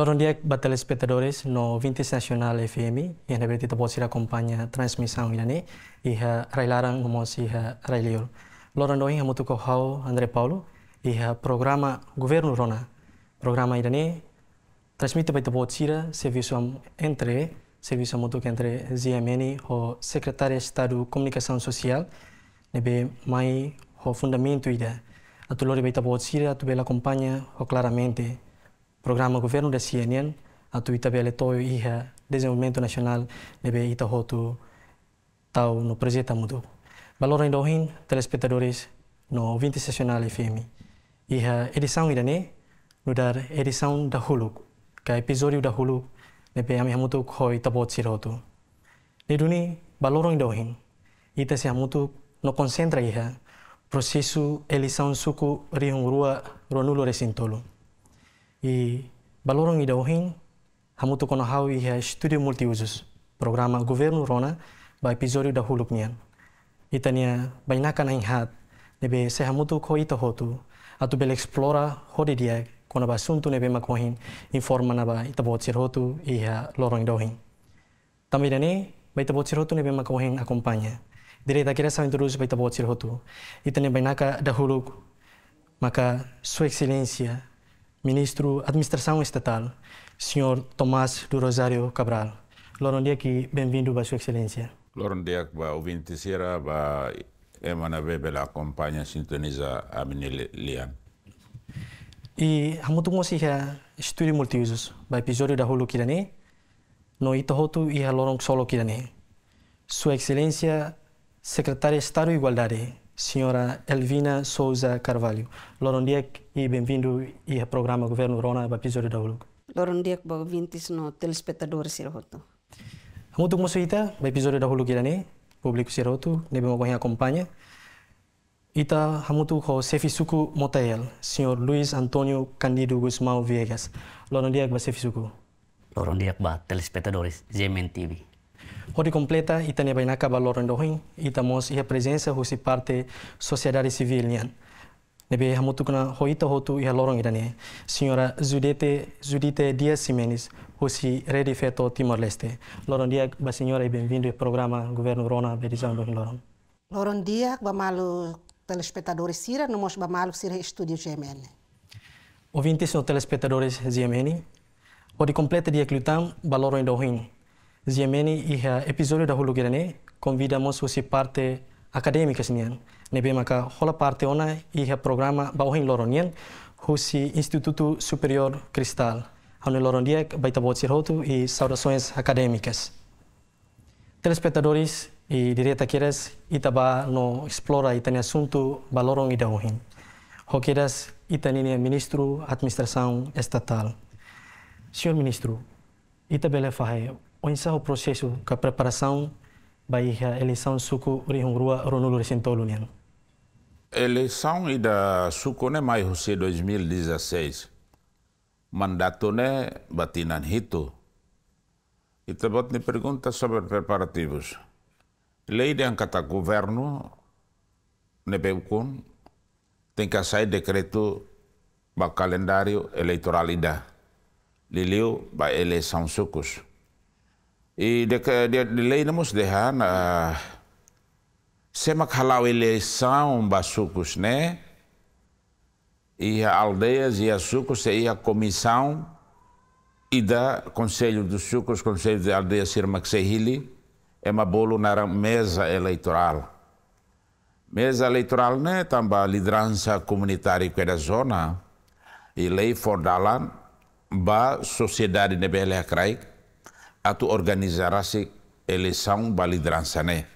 Buenos días, petadores no 20 Nacional FM, y en el tapos la acompaña transmisión iraní, y railaran como si railior. Loran doy, hemos tocado André Paulo, y programa Gobierno Rona, programa iraní, transmite para tapos servicio entre, servicio mutuco entre ZMN o Secretaria de Estado de Comunicación Social, nebe mai o fundamento ida. Atulori para tapos ira, tu la acompaña o claramente. programa governo da CNN, atu ita bele toyo iha desenvolvimento nacional lebe ita hotu tau no projeta mudu. Balora indohin telespectadores no 20 sesional FM. Iha edição ne, no dar edição da hulu, ka episódio da huluk lebe ami hamutu koi tabot sirotu. Niduni balorong indohin ita se hamutu no concentra iha prosesu elisaun suku rihung rua ronulo resintolo. I balorong ida ohin hamutu kono hau e studio multiusus programa governo rona ba episodio da huluk nian itania bainaka na inhat nebe se hamutu ko ito hotu atu bel explora hodi dia kono ba suntu nebe makohin informa na ba itabot hotu e lorong ida ohin tamidane ba itabot sir hotu nebe makohin acompaña direita kira sa introduz ba itabot sir hotu itania bainaka da huluk maka su excelencia ministro Administração Estatal, Sr. Tomás do Rosário Cabral. Lorondia aqui, é bem-vindo, Sua Excelência. Lorondia, é ba ouvinte será, ba emana é, bebe la companhia sintoniza a minha lian. E há muito bom siha estúdio multiusos, ba episódio da Hulu Kirani, no Itohotu e a Lorong Solo Kirani. Sua Excelência, Secretária de Estado e Igualdade, signora Elvina Souza Carvalho. Lorondiek, e bem-vindo e ao programa Governo Rona o episódio da uluk. Loro bem ba vintis no telespectador sirhoto. Untuk musuh kita, o episódio da uluk kirani, publik sirhoto, nebe mo banyak kompanya. Ita hamutu ko sefisuku motel, signor Luis Antonio Candido Guzmão Viegas. Lorondiek, ba sefisuku. Loro ndiek ba telespectadores Zemen TV. Hori completa e também na valor do ruim e tamos e presença husi parte sociedade civil nian. Nebe hamutu kuna hoita hotu e lorong irane. Senhora Judite Judite Dias Simenes, husi Rede Feto Timor Leste. Lorong dia ba senhora e bem-vindo ao programa Governo Rona Berizão do Lorong. Lorong dia ba malu telespectadores Sira, não mos ba malu Sira Estúdio GMN. Ouvintes e telespectadores GMN, Hori completa dia klutam balorong do ruim. Ziemeni iha episódio da Hulu Guirane, convidamos você parte acadêmica nian. Nebe maka hola parte ona iha programa bauhin loronian, husi Instituto Superior Cristal. Hanu lorondia baita bot sirhotu e saudações acadêmicas. Telespectadores e direta queres itaba no explora itani assunto balorong idauhin. Roqueiras itaninia ministro administração estatal. Senhor ministro, itabele fahe onde o processo de a preparação para a eleição suco Rihungrua Ronulu A Eleição e da suco né mais José 2016. Mandato né batinan hito. E também me pergunta sobre preparativos. Lei de Ancata tá Governo, Nepeucon, né, tem que sair decreto para calendário eleitoral. Liliu para eleição sucos. E de, de, de lei não nos deixar na... Se macalau eleição basucos, né? E a aldeias e a sucos e a comissão e da Conselho dos Sucos, Conselho de Aldeia Sirma Ksehili, é uma bolo na mesa eleitoral. Mesa eleitoral, né? Também liderança comunitária que era zona. E lei for dalan, ba sociedade nebele acraic, a tu organizarasi eleição para liderança, né?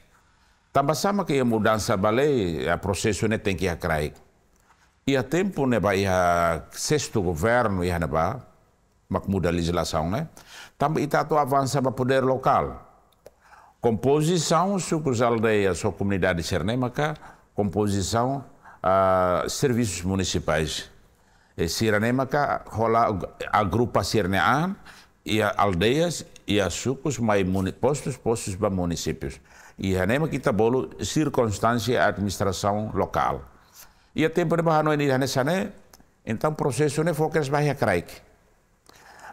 Também sama que a mudança lei, a processo né tem que acrair. E a tempo né vai a sexto governo e né a mak muda legislação, né? Também ita tu avança para poder local. Composição sobre as aldeias, ou comunidades comunidade maka composição a uh, serviços municipais. E sirene maka rola agrupa sirnean e aldeias e Azucos postos, postos para municípios. E Hanema Kitabolo, circunstância a administração local. E a é tempo de Bahano e Hanesane, né, então o processo não né, foi que eles vão a CRAIC.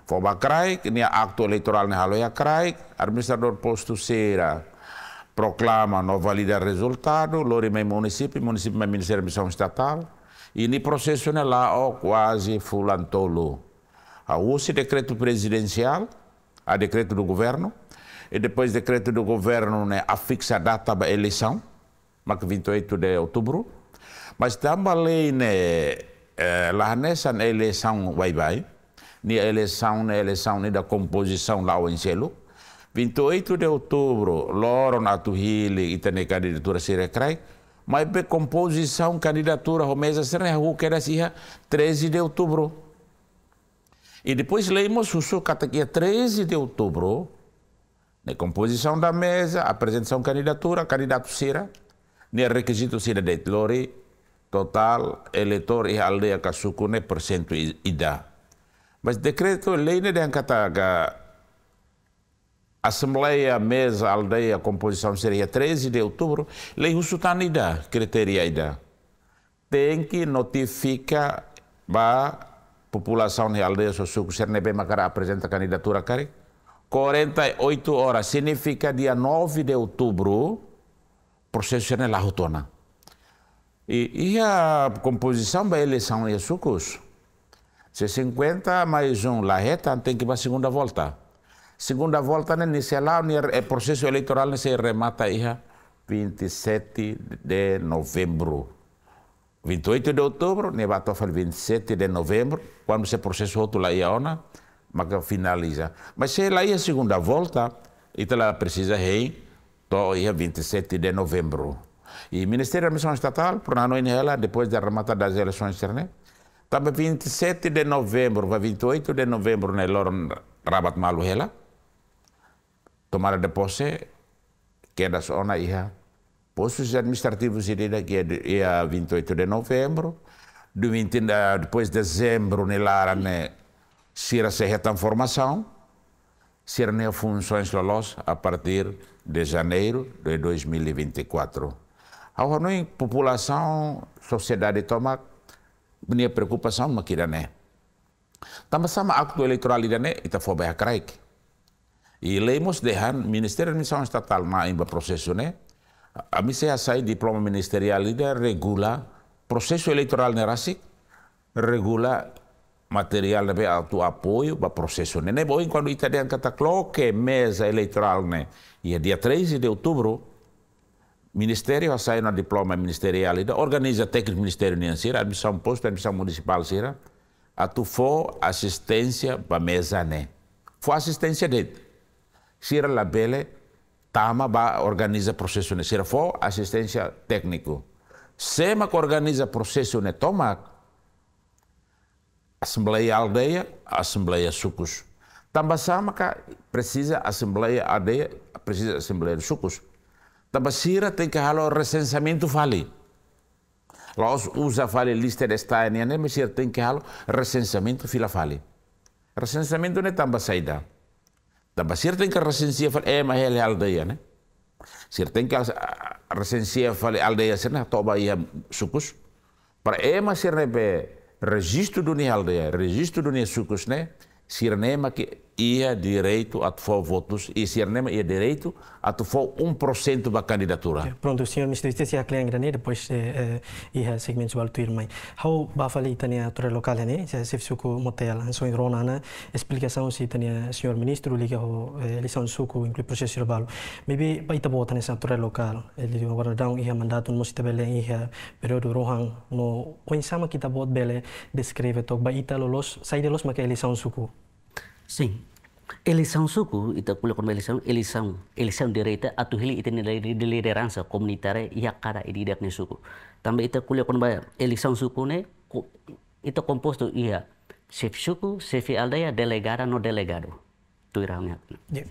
Foi a CRAIC, nem né, acto eleitoral não foi a CRAIC, administrador posto será proclama não valida resultado, lori meu município, município meu Ministério da Missão Estatal, e no processo não lá, ó, quase fulantolo. A UCI decreto presidencial, Há decreto do governo, e depois decreto do governo né, afixa a data da eleição, 28 de outubro. Mas também né, eh, lá nessa né, eleição vai vai, ni eleição, ni né, eleição nem né, da composição lá em Cielo. 28 de outubro, Loron Atuhili e tem candidatura Sirecrai, mas a composição candidatura Romeza Serra o que era 13 de outubro. E depois lemos o seu catequia 13 de outubro, na né, composição da mesa, apresentação de candidatura, candidato Cira, no né, requisito Cira de Tlori, total, eleitor e aldeia Kasuku, né, por cento ida. Mas decreto lei de Ancataga, Assembleia, mesa, aldeia, composição seria 13 de outubro, lei o Husutani tá ida, criteria ida. Tem que notificar para população e aldeia Sossuco, CNB Macará apresenta candidatura, Cari. 48 horas, significa dia 9 de outubro, processo na Rotona. E, e a composição da eleição é sucos. Se 50 mais um lá reta, tem que ir para a segunda volta. Segunda volta, né, nesse lá, o é processo eleitoral né, se remata e 27 de novembro. 28 de outubro, ne bateu 27 de novembro, quando se outro lá ia ONA, mas finaliza. Mas se lá ia a segunda volta, ela precisa rei, então ia 27 de novembro. E o Ministério da Missão Estatal, por ano em ela, depois de arrematar das eleições, né? Estava 27 de novembro, para 28 de novembro, na Loron Rabat Maluhela, tomara de posse, que é da zona, ia postos administrativos irem aqui é é a 28 de novembro, de 20, depois de dezembro, Nilara, né, Sira né, se retransformação, Sira né, funções lolos a partir de janeiro de 2024. A não população, sociedade toma minha preocupação, mas que né. Também a acto eleitoral está ita fobe hakraik. E tá de han Ministério da Missão Estatal na processo né a missão saya diploma ministerial dia regula processo eleitoral nerasik, regula material de auto apoio para processo é boin quando italiano a che mesa eleitoral ne e dia 13 de outubro Ministério sai na diploma ministerial da organiza técnico ministério nem sira admissão posto admissão municipal sira a tu for assistência para mesa ne for assistência de sira la bele Tama ba organiza processo ne Sirafo, assistência técnico. SEMA que organiza processo ne Tomac, Assembleia Aldeia, Assembleia Sucos. Tamba Sama precisa Assembleia Aldeia, precisa Assembleia Sucos. Tamba Sira tem que halo recensamento recenseamento vale. Lá usa vale lista de estado, né? Mas Sira tem que halo recensamento fila vale. Recenseamento não é tamba saída. Tapi sirten ka resensia fal e eh, ma hele daya, ne. Sirten ka resensia fal aldeia sena toba ia sukus. Para e eh, ma sirne be registro dunia aldeia, registro dunia sukus ne, sirne ma ki ia direito a tufar votos e se não ia direito a por 1% da candidatura. Pronto, o senhor ministro, disse que a grande depois eh, eh, ia segmento para o irmão. How bafali tania a torre local né? Se se suco motel, sou em Rona, explicação se tania senhor ministro liga o eleição eh, suco inclui processo verbal. Maybe baita bota nessa torre local. Ele agora dá um ia mandato no sitabele ia período rohan no o insama kita tá bot bele descreve tok baita lolos sai de los que eleição é suco. Sim, Elisang suku itu kuliah elisang elisang eleição derita atau hilir itu nilai nilai deransa komunitare ia kara ini ne suku tambah itu kuliah kon bayar elisang suku ne kompos composto ia chef suku chef aldaya delegara no delegado tu irangnya yeah.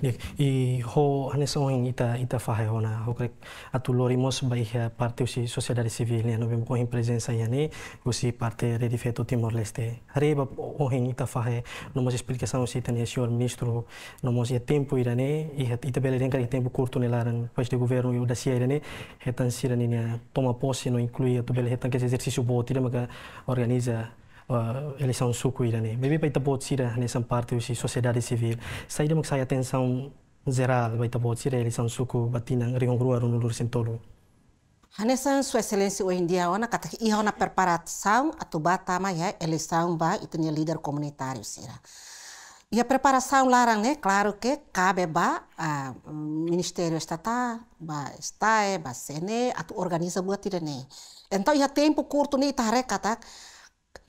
Dek, i ho hanesohin ita ita fahe hona ho krek atulorimos bai parte usi sociedade civil né no bem com presença yani usi parte de feto Timor Leste reba ohin ita fahe no mos explicação usi tani senhor ministro no mos tempo irane i ita bele den tempo curto nela pois de governo eu da sia irane hetan sirane toma posse no inclui tu bele hetan que exercício botira maka organiza uh, eleição suco ira né bebe para pode ser nessa parte hoje sociedade civil saída mo sai atenção geral baita pode ser eleição suco batina ringon grua no lur sentolo Hanesan Sua Excelência hoje em dia ona kata iha ona preparação atubata ma ya eleição ba itu nya líder comunitário sira. E a preparação lá, né? Claro que cabe ba a Ministério Estatal, ba STAE, ba SENE, atu organiza buat tidak né. Então, ia tempo curto nih né? tahrek kata tá?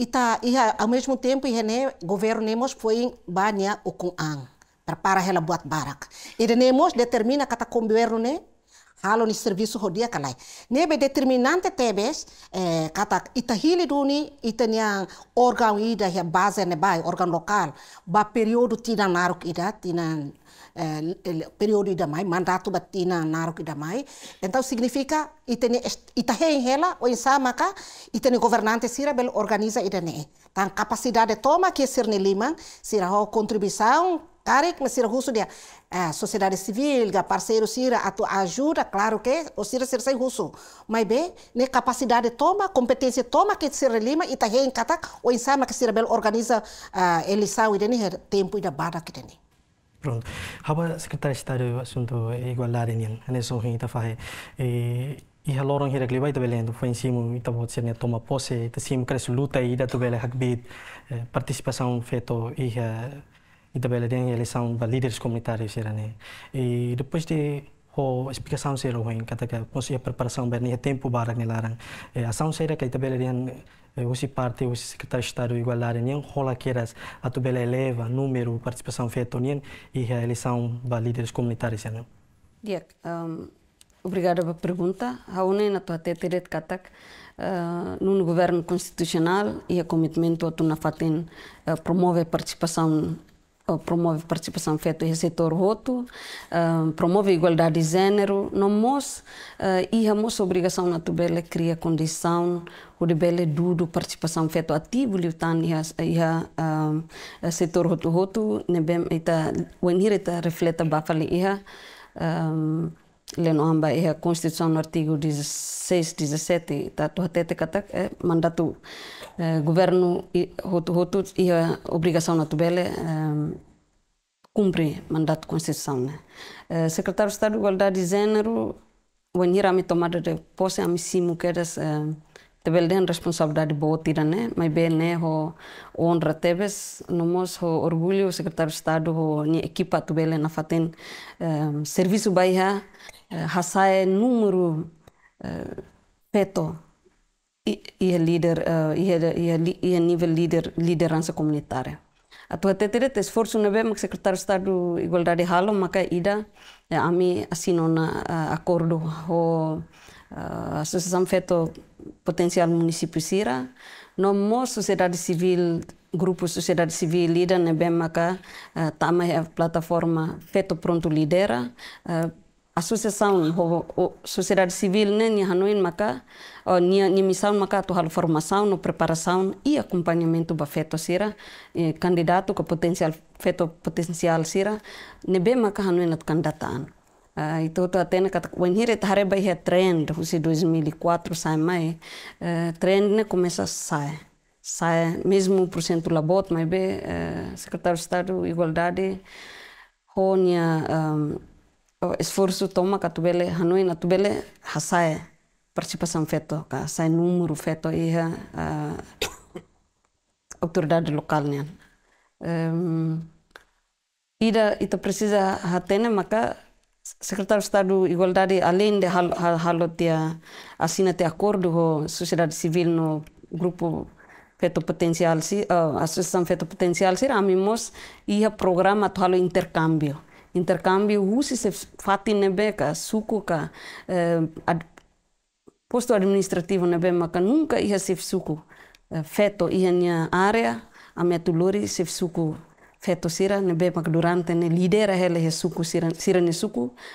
Ita, e e ia, ao mesmo tempo, Irene, governo Nemos foi banha o com buat prepara ela boat barak. Irene Nemos determina kata está com governo né, halo ni serviço kalai. Nebe determinante tebes, eh, kata ita e hili duni, ita niang organ ida, ya base ne bai, organ lokal, ba período tina naruk ida, tina Eh, período da idamai, mandato batina da idamai. Então significa itene itahen ou o insama ka itene governante sira bel organiza né Tan capacidade toma que ser ne liman sira ho contribuição carek mas sira russo dia a eh, sociedade civil, ga parceiro sira atu ajuda, claro que o sira sira sem russo. Mas bem, ne capacidade toma, competência toma que sira lima e tahen katak o insama que sira bel organiza uh, eleição né tempo da idabada que idane. Pronto. há secretário de Estado assunto igualdade nian, ane song hing tafahe. E a lorong hirak libai tabelendo, foi em cima, então pode ser toma posse, e sim cresce luta e da tabela hakbid, participação feito e a e tabela de eleição para líderes comunitários era né. E depois de ho explicação ser ruim, kata que a preparação bem tempo para nilarang. Ação será que a tabela de é, hoje parte hoje secretário de Estado igualar nem rola queiras a tubela eleva número participação feita nem e a eleição líderes comunitários não né? yeah, um, obrigada pela pergunta a UNE na tua tete de Katak uh, no governo constitucional e o comitê a na fatin uh, promove a participação promove participação feita em setor roto, uh, promove igualdade de gênero. Nós uh, ah, e a nossa obrigação na Tubela cria condição o de Bele Dudo participação feita ativo liutan e a uh, setor roto roto nebem ita wenhir ita refleta bafali iha um, Lenoamba é a Constituição no artigo 16, 17, está até catak, é eh, mandato eh, governo e eh, a obrigação na Tubele eh, cumpre mandato de Constituição. Né? secretário de Estado de Igualdade de Gênero, o Anhirami tomada de posse, a missimo que era tebel a responsabilidade boa tira né mas bem né o honra tebes no mos orgulho o secretário de estado o ni equipa tubele na faten um, serviço baiha uh, hasae número uh, peto e, e, líder, uh, e, e, e nível líder, liderança comunitária. a tetere te esforço na bem, mas secretário de Estado de Igualdade halo, que ida, eh, a mim assinou na uh, eh, acordo o uh, associação Feto potencial município Sira, no mo sociedade civil grupo sociedade civil lida na bem maka uh, plataforma feito pronto lidera uh, associação sociedade civil né ni hanuin maka o ni ni missão maka tu hal formação no preparação e acompanhamento ba feto sira eh, candidato que potencial feto potencial sira ne be maka hanuin at candidataan Uh, ah, então tu até kata when here tare bai he trend usi 2004 sai mai uh, eh, trend né começa sai sai mesmo por cento labot mai be uh, secretário de estado igualdade honia um, ah, esforço toma katubele hanoi na tubele hasae participação feto ka sai número feto iha uh, autoridade local nian um, ida ita precisa hatene maka secretário de Estado Igualdade além de hal, hal, halo tia assina te acordo ho sociedade civil no grupo feto potencial si uh, associação feto potencial si ramimos iha programa to halo intercâmbio intercâmbio, russo se fati nebeca, sukuka, suco, eh, ad, posto administrativo nebe maka nunca ia se suco uh, feto ia nia área, a metulori se suco feto sira nebe maka durante ne lidera hele he suco, sira, sira ne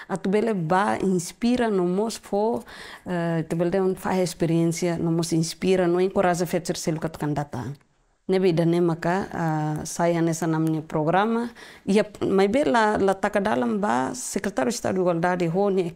A tu bele ba inspira no mos fo, eh, te bele un fa experiência, no mos inspira, no encoraja feto ser selo kat kandataan. ne bi saya nemaka sayane sanamni programa ya maibe la la takadalam ba sekretaris de estado de igualdade ho ni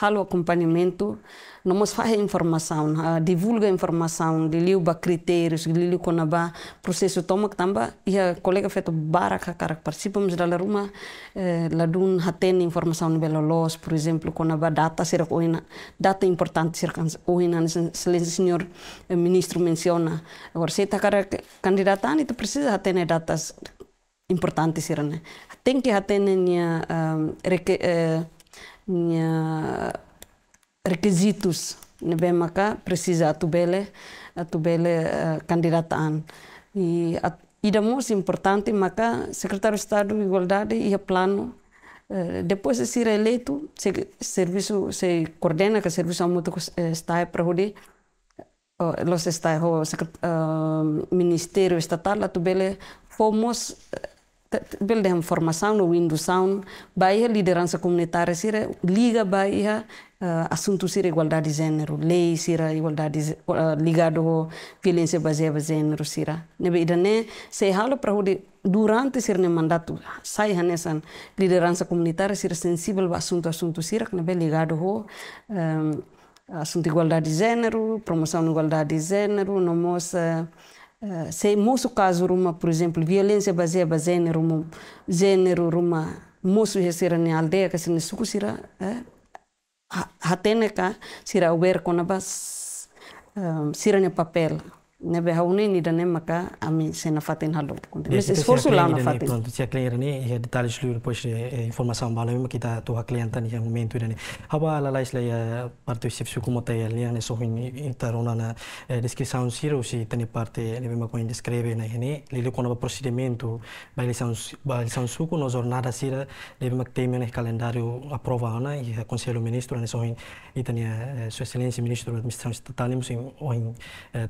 halo acompanhamento nós vamos informação, uh, divulga informação, de liuba critérios, de liu conaba processo toma que tamba e a colega feito baraka cara participamos da laruma eh, ladun haten informação no belolos, por exemplo, conaba data ser oina, data importante ser oina, excelência senhor eh, ministro menciona. Agora se tá cara é candidata, então precisa haten datas importantes ser, né? Tem que haten minha uh, ah, minha requisitos nebemaka precisa atubele atubele uh, eh, candidataan e at, ida e muito importante maka secretário de Estado de Igualdade ia e plano uh, depois de ser eleito se serviço se coordena que serviço muito eh, está para hoje uh, los está o uh, ministério estatal atubele fomos belda informação no Windows Sound, baia liderança comunitária, sira liga baia uh, assunto sira igualdade de gênero, lei sira igualdade uh, ligado violência baseada em gênero sira. Nebe idane se hala para hode durante sir ne mandato sai hanesan liderança comunitária sira sensível ao assunto assunto sira nebe ligado ho um, eh, assunto igualdade de gênero, promoção da igualdade de gênero, nomos uh, eh, se musu caso ruma por exemplo violência baseada em gênero ruma gênero ruma musu resira ni aldeia que se não suku sira eh? hatene será o ver com a base sira ne eh, papel nebehaunenidane maka ami senafatin halo esforsulam nafatin sia clear ni ya detalhe seluruh pois eh, eh, informação bala memang kita tá, tuha klientan yang momento dani haba la lais la ya eh, parte chef su como te ali ane so hin interona na descrição siro si tani parte ne memang ko descreve na hini lilo kono procedimento ba lição ba lição su ko no jornada sira ne memang teme ne calendário aprova na né, a conselho ministro ane so hin itania sua excelência ministro da administração está ane so hin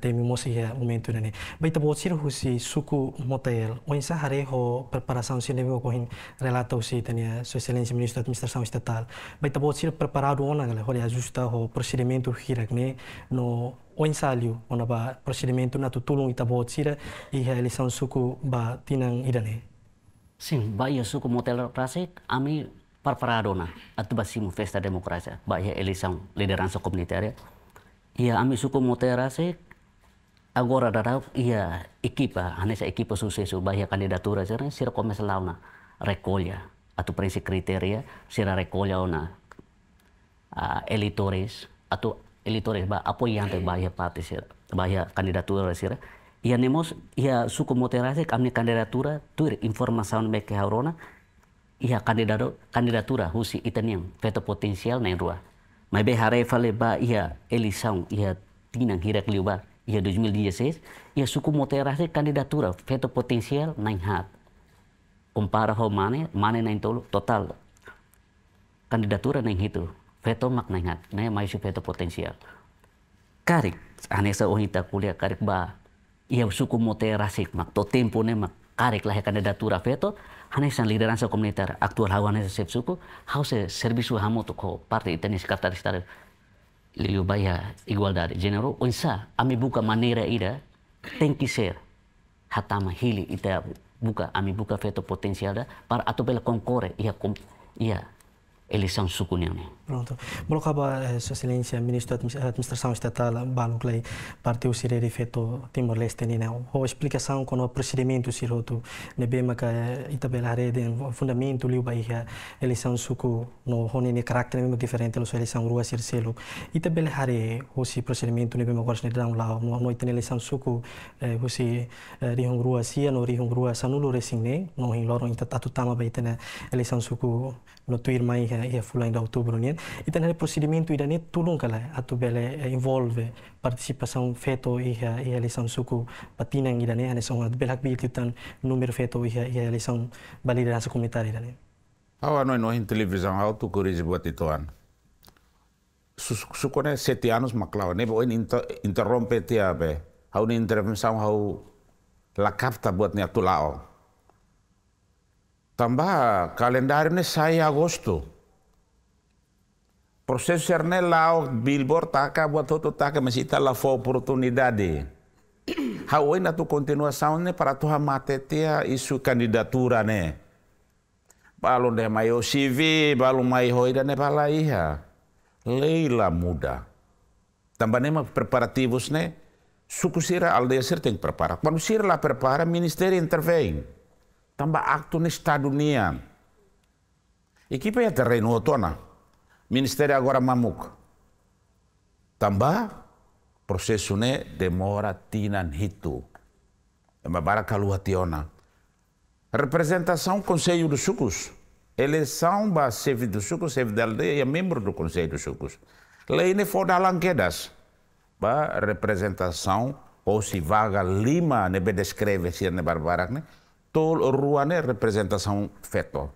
teme mo si ya momento Baik baita bocir husi suku motel oinsa hareho preparação se nego cohin relata si sitania so excelência ministro da administração estatal baita bocir preparado ona galera olha ajusta ho procedimento hiragne no o ensaio ona ba procedimento na tutulung itabocira e realização suku ba tinang idane Sim, baia suku motel rasik ami na atau basimu festa demokrasi baia elisang liderança comunitária ya ami suku motel rasik agora darau ia sa anesa saya ekipa bahia candidatura ya, kandidatura, sira komes launa rekolia recolha atau prinsip kriteria sira recolha una uh, elitoris atau elitoris ba apoiante bahia pati sira bahia kandidatura, sira ia ya, nemos ia ya, suku moterase kandidatura kandidatura tuir informasaun meke haurona ia kandidatu kandidatura husi yang veto potensial na rua mai hari harefale ba ia elisaun ia tinang hirak liuba ya 2016, ya suku motera se veto feto potensial na hat. Compara ho mane, mane naik tolu total. Kandidatura naik itu feto mak na hat, naik mai su feto potensial. Karik, anesa ohita kuliah karik ba, ia ya, suku motera se mak, to tempo ne mak, karik lah ya kandidatura feto, lideran sa komunitar, aktual hau anesa sep suku, hau se servisu hamoto ko parte itenis kataristar, Baya igualdade dari gênero, onsa ami buka maneira ida tem que ser hatama hili ita buka ami buka feto potensial da para atau bela ia ia eleição suku Pronto. Molokhaba, eh, Sua Excelência, Ministro da Administração Estatal, Baluglei, partiu ser efeito Timor-Leste, né? né? A explicação com o procedimento siroto, né, bem, que eh, Itabela Rede, fundamento, liu, Bahia, eleição suco, no Rony, né, carácter né, mesmo diferente, a sua eleição, Rua Circelo. Itabela Rede, o seu procedimento, né, bem, agora, né, dá um lá, no noite, eleição suco, eh, o seu Rihon Rua, Cia, no Rihon Rua, Sanulo, Resigne, no Rinloro, Itatutama, Bahia, né, eleição suco, no Tuirma, e a Fulano de Outubro, né? e nel procedimento ida ne tulung kala atau bele eh, involve participação feto iha iha eleição suku patinang ida ne eleição belak bi titan número feto iha iha eleição validança comunitária ida ne awa noi noi em televisão auto corrige buat ituan suku sete anos maklawa ne boin interrompe tia be hau ni intervenção hau lakafta buat ni tulao tambah kalendarnya saya Agustus Processor nella Billboard taka buat toto taka masih ita fo oportunidade. Hau ina tu ne para tuha matetia tia isu kandidatura ne. Balon de maio CV, balon mai hoida ne pala iha. Leila muda. Tambah ma preparativos ne. Suku sira aldeia sir prepara. Kwan sira la prepara, ministeri intervein. Tambah aktu ne estadunia. Ikipe ya terreno otona. Ministério agora mamuca. Também processo né demora tinan hitu. É uma barakalua tiona. Representação Conselho dos Sucos. Eleição para chefe do Sucos, chefe da aldeia, é membro do Conselho dos Sucos. Lei ne for da lanquedas. Ba representação ou se vaga Lima, ne descreve se é ne barbarac, né? Tol rua ne representação feto.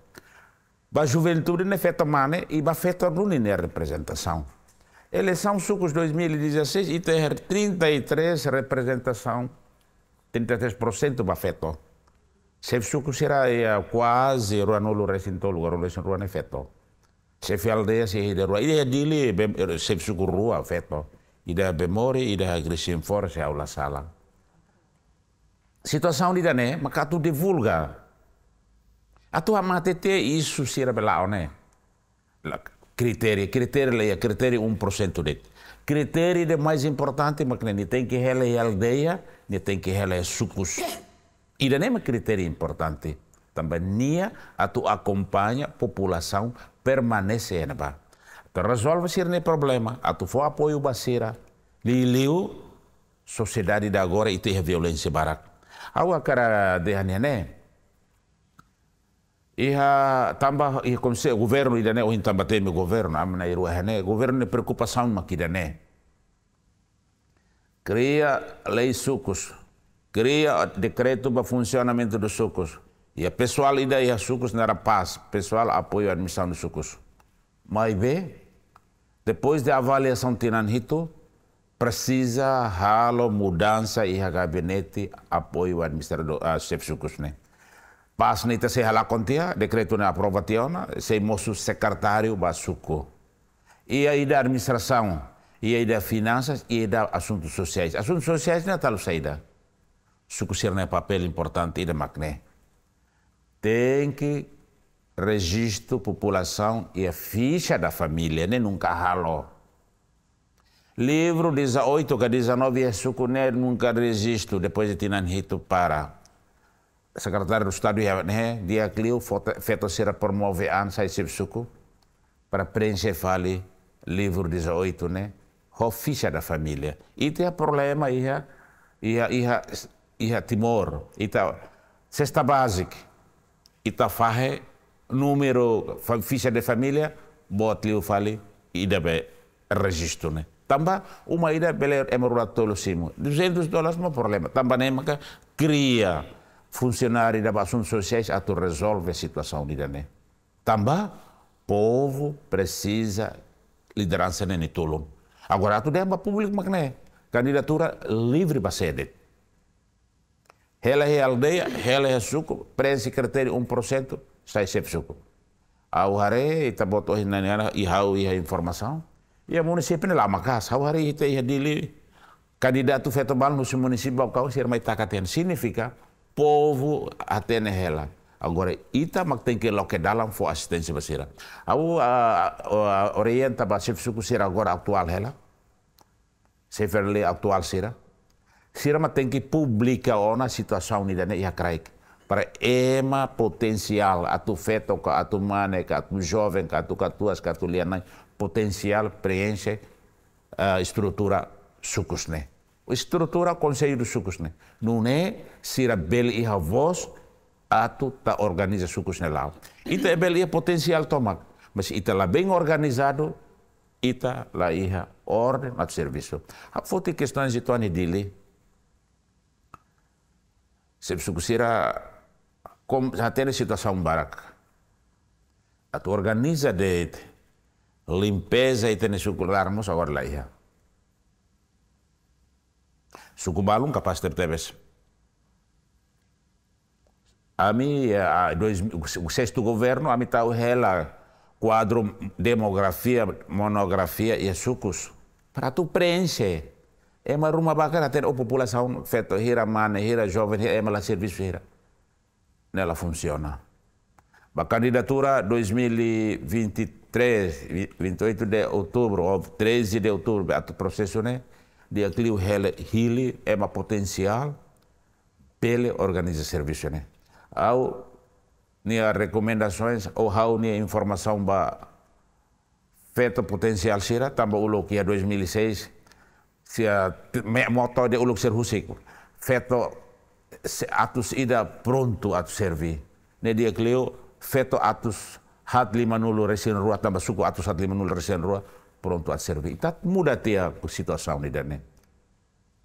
A juventude não é feta mane e ba feta runine a representação. Eleição Sucos 2016 e tem 33 representação, 33% ba feto. Se sucos será quase ruanulo recinto lugar, o leção ruane é feto. Se fi aldeia se hide rua, ide dili se eh, Suco rua feto. Ide bemori, ide agresim fora se aula sala. Situação de dané, mas divulga mãe tem isso sira lá, né? Critério, critério leia, critério 1% de. Critério de mais importante, mas que tem que rele aldeia, nem tem que rele sucos. E não é um critério importante. Também nia a tu acompanha população permanece na ba. Tu resolve se ne é problema, a tu for apoio li liu sociedade de agora e tem violência barak. Awa cara de né? né? iha tamba iha komse governo irane ohin tamba teme governo amna iru hane governo ne preocupação ma kirane cria lei sucos cria decreto para funcionamento dos sucos e a pessoal ida iha sucos na rapaz pessoal apoio à admissão dos sucos mas bem depois de avaliação tiranhito precisa halo mudança iha gabinete apoio administrador a chef sucos né Pas nita se hala kontia, decreto na aprovação, se moço secretário basuco. E aí da administração, e aí da finanças, e aí da assuntos sociais. Assuntos sociais não é tal saída. Suco ser um papel importante da magne, Tem que registro população e a ficha da família, nem né? nunca ralou. Livro 18 que 19 é suco, né? nunca registro, depois de tirar hito para Secretário do Estado é, né, que Diaklio, feita será promove ANSA e Sipsuku para preencher fale livro 18, né? Ho ficha da família. E tem problema, ia, ia, ia, ia timor, ita cesta básica, ita tá farre número, ficha de família, bot lio fale, ida be registro, né? Tamba uma ida beleza bele emorula tolo simo. 200 dólares, não problema. Tamba nem né, cria funcionário da Assuntos Sociais, a tu resolve a situação de Dané. Também, povo precisa liderança nem tolo. Agora, tu dema público magné, candidatura livre para sede. Ela é aldeia, ela é suco, preenche critério 1%, sai sempre suco. A haré, está botou e tá hau e a informação. E a município é lá, mas casa, ao haré, está dili, candidato feto bal no município, ao causa, irmã está catendo. Significa, povo atene hela. Agora, ita mak tem que loque dalam fo assistência basira. Au a orienta ba chef suku sira agora atual hela. Se verle atual sira. Sira mak tem que publica ona situação ni dane né, ia kraik. Para ema potencial atu feto ka atu mane ka atu jovem ka atu katuas ka atu lianai potencial preenche uh, estrutura sukusne. Né. Estrutura conselho do sukusne. Né. Não é σειρά Μπέλ είχα βός, άτου τα οργανίζα σου κουσνελάω. Είτε belia potencial tomar Mas ita lá bem organizado, ita lá iha ordem no serviço. A foto questões de Tony Dili, se sucessira como já tem situação baraca. A tu organiza de limpeza e tem sucularmos agora lá iha Sucubalum capaz de teves. Ami, a, dois, o sexto governo, a o rela quadro, demografia, monografia e sucos. Para tu preencher. É uma ruma bacana ter a população feita, gira mana, gira jovem, é uma serviço, gira Nela funciona. A candidatura 2023, 28 de outubro, ou 13 de outubro, a processo, né? De aquele Hili é uma potencial pela organização serviço, né? Ao nia recomendações ou ao nia informação ba feto potencial sira tamba ulo kia 2006 sia me moto de ulo ser husik feto atus ida pronto atus servi ne dia kleo feto atus hat lima nulu resin rua tambah suku atus hat lima nulu resin rua pronto atus servi tat muda tia situação ni ne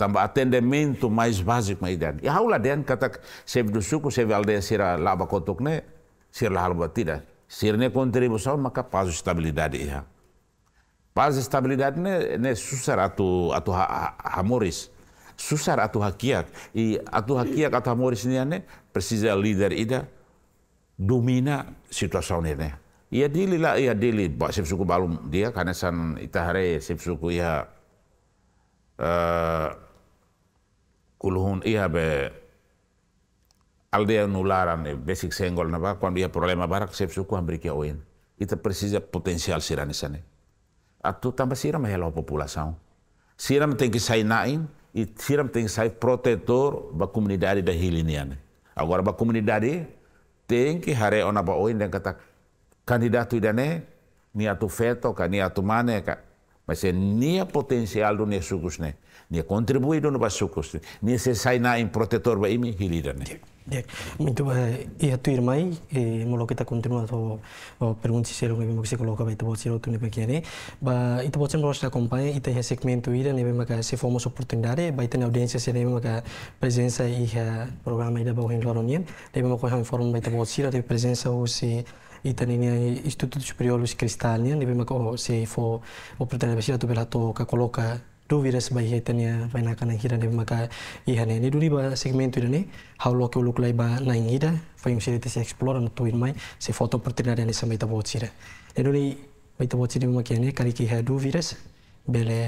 Tamba atendimento mais básico mai dan. Ya haula dan kata se do suku se valde sira laba kotokne sir la halba tida. Sirne contribuição maka paz estabilidade ya. Paz estabilidade ne ne susar atu atu ha, hamoris. Susar atu hakiak. E atu hakiak atu hamoris ne ne precisa líder ida domina situação ne ne. Ia dili la ia e dili ba sep suku balum dia kanesan san itahare sep suku ya Kuluhun iya be aldea nularan e basic sengol na ba kwan iya problema barak sep suku ambri kia oen ita precisa potensial sirani e sane atu tambah siram e hela populasaun siram tem sai nain i siram tem sai protetor ba comunidade da hiliniane agora ba comunidade tengki hare ona ba oen dan kata kandidatu idane ni atu feto ka ni atu mane ka Mas é nem potencial do nem sucos né, nem contribuído no basucos, nem se sai na em protetor vai me hilida né. Muito bem, e eh, a tua irmã, e eh, molo que está continuando a pergunta se era lo que coloca e vai tabo ser outro pequeno, ba e tabo sempre nos acompanha e tem segmento ira nem mesmo que se formos oportunidade, ba, ter audiência se nem mesmo que presença e programa ida bom en la nem mesmo que a forma vai tabo ser a presença ou se ita ni nia institut superior us kristal bima ko se fo o pertanian besi atu belato ka koloka du virus bayi hi ita nia bai naka na hira ni bima ka i hane ni du ni ba segmentu ni hau loke uluk lai ba na ingi da fa yung sirete se explore na tuin mai se foto pertanian ni sa mai ta bo tsira. Ni du ni bima ka ni ka ri virus bele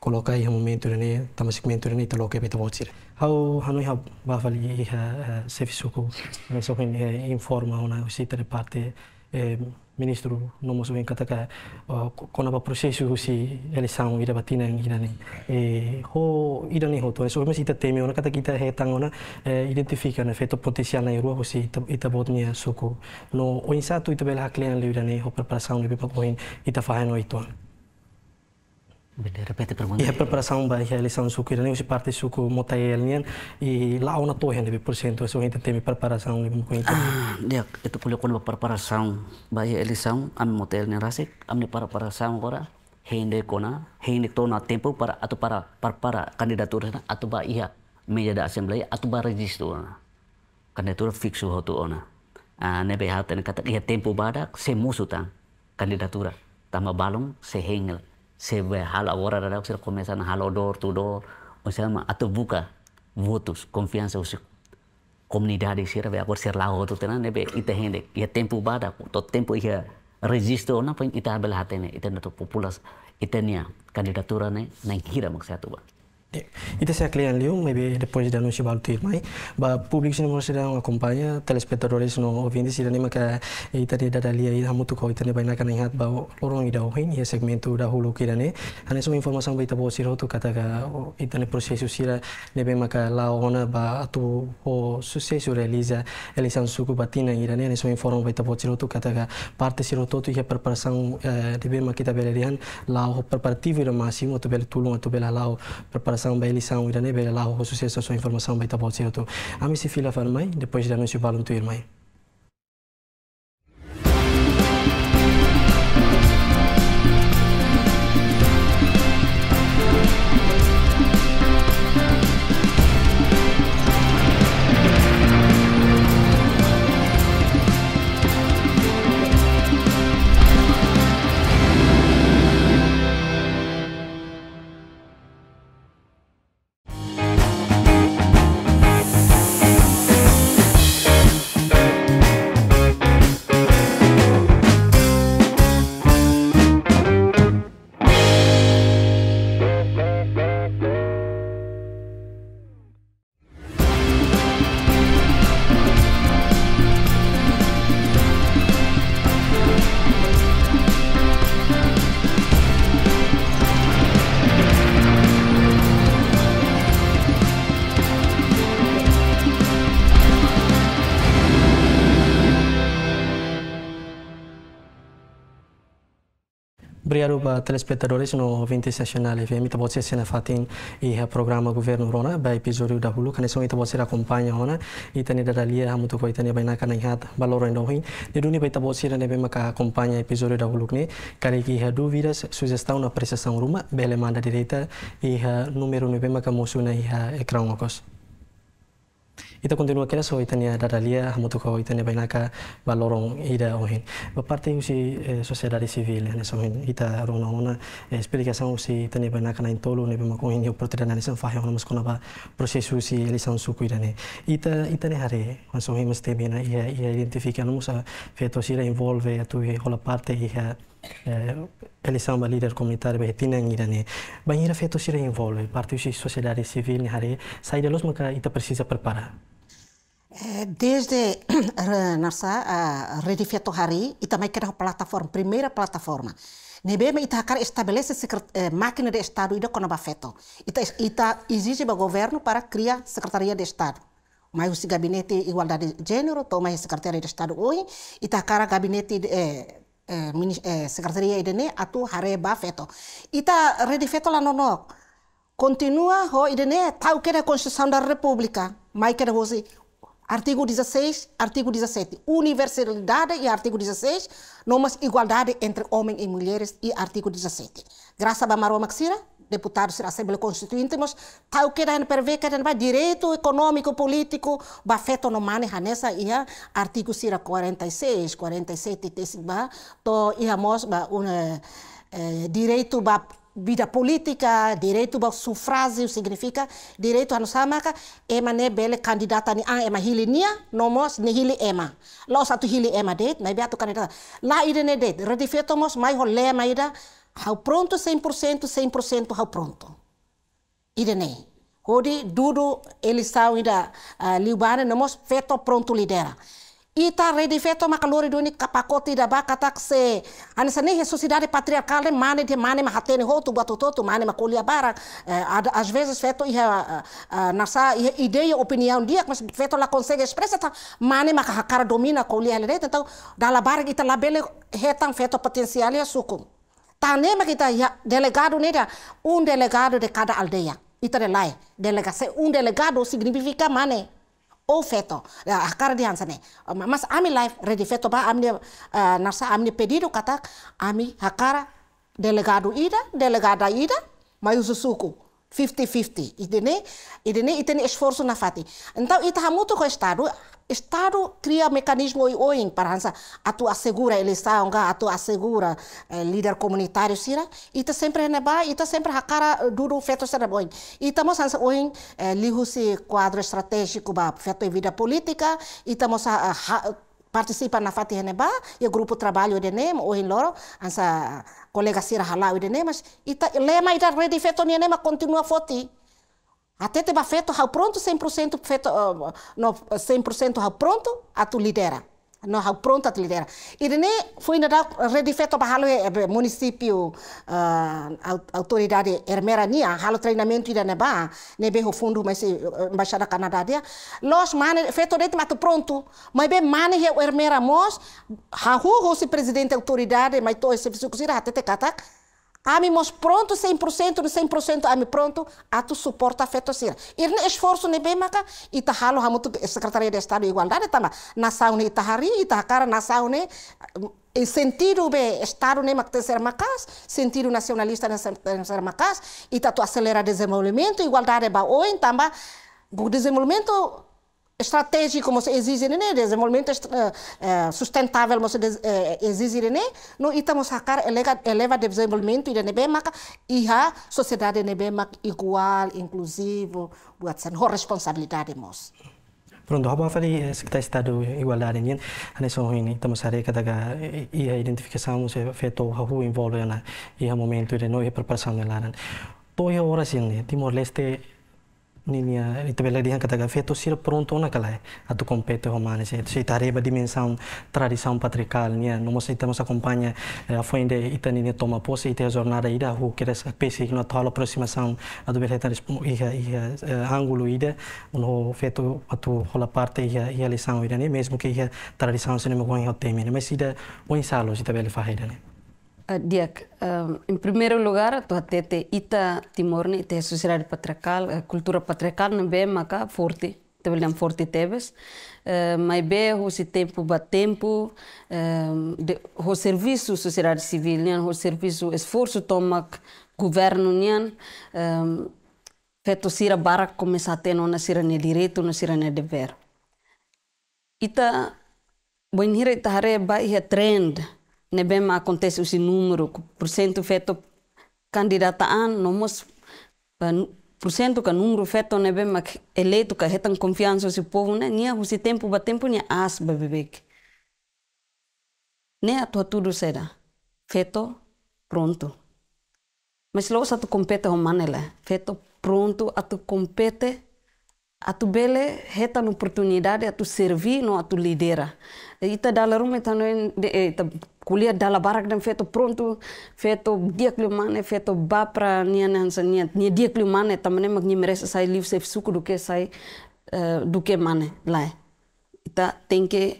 kolokai hamu men ture ne tamasik men ture ne ita loke pita vochire hau hanu ha bafal i ha sefisuku so hin informa una usitare parte ministru nomo suin kataka konapa prosesu husi elisan ida batina ida ne niin, ho ida ne hoto so mes ita teme ona kataka kita hetang ona identifica na feto potensial na rua husi ita ita botnia suku no o insatu ita bela haklian le ida ne niin ho preparação le pipa ita fahano ituan Bene, ripeti per me. La suku va a essere su cui non si parte i cui mota e la ha una toia di temi cento, se vuoi intendere preparazione. Ah, ecco, questo è quello che preparazione va a essere su cui mota e la rase, a me preparazione ora, hende cona, hende tona tempo para atto para parpara candidatura, atau ba iya meja da assemblea, atto va a registrare. Candidatura ho tu ona. Ah, ne beh, ha iya tempo badak se musutan kandidatur, tama balung se hengel sebe hal wora dada usir komesan nah, halo odor tudor dor sea ma buka votus confiança o komunidade sir be agora sir lao tu tena nebe ite hende ia ya tempo bada to tempo ia resisto na pun ita bela hatene ite na to populas nia kandidatura ne na hira tu ba itu saya klien liu, maybe depois de anuncio balu tir mai, ba public sini mo sedang acompanha telespectadores no ouvintes ira nima ka ita de dada lia ira mutu ko ita ne baina kana ingat ba lorong ida ohin ia segmento da hulu kira ane sum informasi ba ita bo siro tu kata ka ita ne processo sira ne be maka la ona ba atu o sucesso realiza elisan suku batina ira ne ane sum informasi ba ita bo siro tu kata ka parte siro tu ia preparação de be maka ita belerian la o preparativo ira masimo tu bel tulung tu bela la preparação Informação Bem Lição Irane né, sucesso Lahu Associação Informação tá Bem Tabot a minha se fila farmai, depois se anúncio balão tu irmai. Obrigado, telespectadores no 26 Channel FM. Ito botse sena fatin iha programa governo rona ba episodio dahulu são song ito botse ra kompanya hona itani dadalia hamu to ko itani baina kana ihat baloro endo hin de duni baita botse ra nebe maka kompanya episodio dahulu ne kare ki iha dúvidas sugestão na prestação ruma bele manda direita iha número nebe maka mosuna iha ekrão okos. Ita continua kira so itania dadalia hamotuko itania bainaka valorong ida ohin. Ba parte usi sociedade civil ne so hin ita rona ona eh, explicação usi itania bainaka na intolo ne bema kohin yo protrena ne san fahyo na muskona ba prosesu usi lisan suku ida ne. Ita itania hare so hin mesti bina ia ia identifica no musa feto sira involve tu hola parte ia eles eh, ba lider comunitário ba tinham ira né bem ira feito se envolve parte da sociedade civil ne hare sai los maca ita precisa preparar Eh, desde eh, a nossa Rede Hari, e também que era a plataforma, primeira plataforma. Nebema Itacar estabelece a eh, máquina de Estado e da Conaba Feto. Ita, tá, ita tá, exige o governo para criar Secretaria de Estado. Mas o Gabinete de Igualdade de Gênero toma a Secretaria de Estado hoje. Itacar tá Gabinete de, eh, eh, Secretaria de Ne atu ba Feto. Ita Rede Feto lá no Continua, ho, oh, tau que é a Constituição da República. Mas que era você, Artigo 16, artigo 17, universalidade e artigo 16, nomas igualdade entre homens e mulheres e artigo 17. Graças a Marwa Maxira, deputados da Assembleia Constituinte, mas tal tá que não ver que não direito econômico, político, feito no mane hanessa e artigo 46, 47, então ia mos um eh, direito para vida política, direito ao sufrágio significa direito ao samaka, ema ne bele candidata ni an ah, ema hili nia, nomos ni hili ema. Lo satu hili ema det, na beato candidata. Lá ide ne det, redifeto mos mai ho lema ida, hau pronto 100%, 100% hau pronto. Ide ne. Hodi dudu eles são ida uh, ah, liubane, nomos feto pronto lidera. Ita ready veto maka lori doni kapakoti da baka takse. sani nem ressuscidade patriarkal ne mane de mane mahatene batu totu mane makolia barang. Eh, Ada às vezes feto narsa uh, eh, eh, nasa iha ideia opinião dia mas veto la consegue expressa ta mane ma cara domina kolia ele então da la barang ita labele retan veto potencial ia ne ma kita ya delegado da un delegado de cada aldeia. Ita de lai delegase un delegado significa mane o feto ya, akar kardi eh, mas ami life ready feto ba ami eh, narsa amni pedido katak ami hakara delegado ida delegada ida mayusu suku 50-50. Entendeu? Entendeu? E tem esforço na fati. Então, está muito com o Estado. Estado cria mecanismo e oin para hansa atu assegura eleição, atu assegura eh, líder comunitário sira, e sempre neba, e tá sempre a cara duro feto sira oin. E tamos hansa oin eh, lihu se quadro estratégico ba feto e vida política, e tamos a, eh, a, a participa na fati neba, e o grupo trabalho de nem oin loro, hansa colega sira halau de nemas ita lema da rede feto ni nema continua foti até te ba feto hau pronto 100% feto uh, no 100% hau pronto a tu lidera no hau pronta tlidera irene foi na redifeto para halo município uh, autoridade ermera nia halo treinamento ida neba nebe ho fundo mas embaixada canadá dia los mane feto det mato pronto mas be mane he ermera mos ha ho ho se presidente autoridade mas to se sukusira hatete katak amimos pronto 100% no 100% ami pronto atu suporta afeto sira irne esforço ne bem maka ita halo hamutu secretaria de estado de igualdade tama nação ne ita hari ita cara nação ne e sentido be estado ne makte ser sentido nacionalista ne ser ita tu acelera desenvolvimento igualdade ba oin tamba bu desenvolvimento estratégico como se né desenvolvimento eh, eh, sustentável se eh, exigir né no estamos sacar eleva eleva desenvolvimento e nebe maka e a sociedade nebe maka igual inclusivo buat sen responsabilidade mas Pronto, rouba falei secretário de Estado igualdade nian, ane são ruim, estamos a reca que a identificação é feito a rua envolve na é e a momento de nós preparação de lá. Toia hora sim, Timor Leste a itabela dia kata gafe to sira pronto na kala tu compete romane se se tareba dimensão tradição patriarcal nia no mosa itamos acompanha a fonde ita nia toma posse ita jornada ida hu kira sa pesi no tala aproximação do bela tan iha iha ângulo ida no feto tu hola parte ia, ia lição ida ne mesmo que ia tradição se ne mo kon iha temine mas ida o insalo se tabela fa ida ah, Diak, ah, em primeiro lugar, tu até te ita Timor-ne, te sociedade patriarcal, a eh, cultura patriarcal não bem maca forte, te velham forte teves, ah, mas bem o tempo ba tempo, um, de, o serviço sociedade civil, né, o serviço esforço toma governo, né, feito sira barra começar a ter não sira ne direito, não sira ne dever. Ita, bem hira ita hare ba ia trend, bem acontece esse número porcento não candidataan nomos porcento o número feito nebem é eleito que hetan confiança usi povo né nia o tempo ba tempo nia as ba bebê né atua tudo será feto pronto mas logo a tu compete homanela feto pronto a tu compete a tu bele heta no oportunidade a tu servir não a tu liderar. Ita dala ruma ita no ita kulia dala barak dan feito pronto feito dia que o mané, feito feto bapra nia nansa nia nia dia que o mane tamane mag ni merece sair live se suku do que sai eh, do que mane lai ta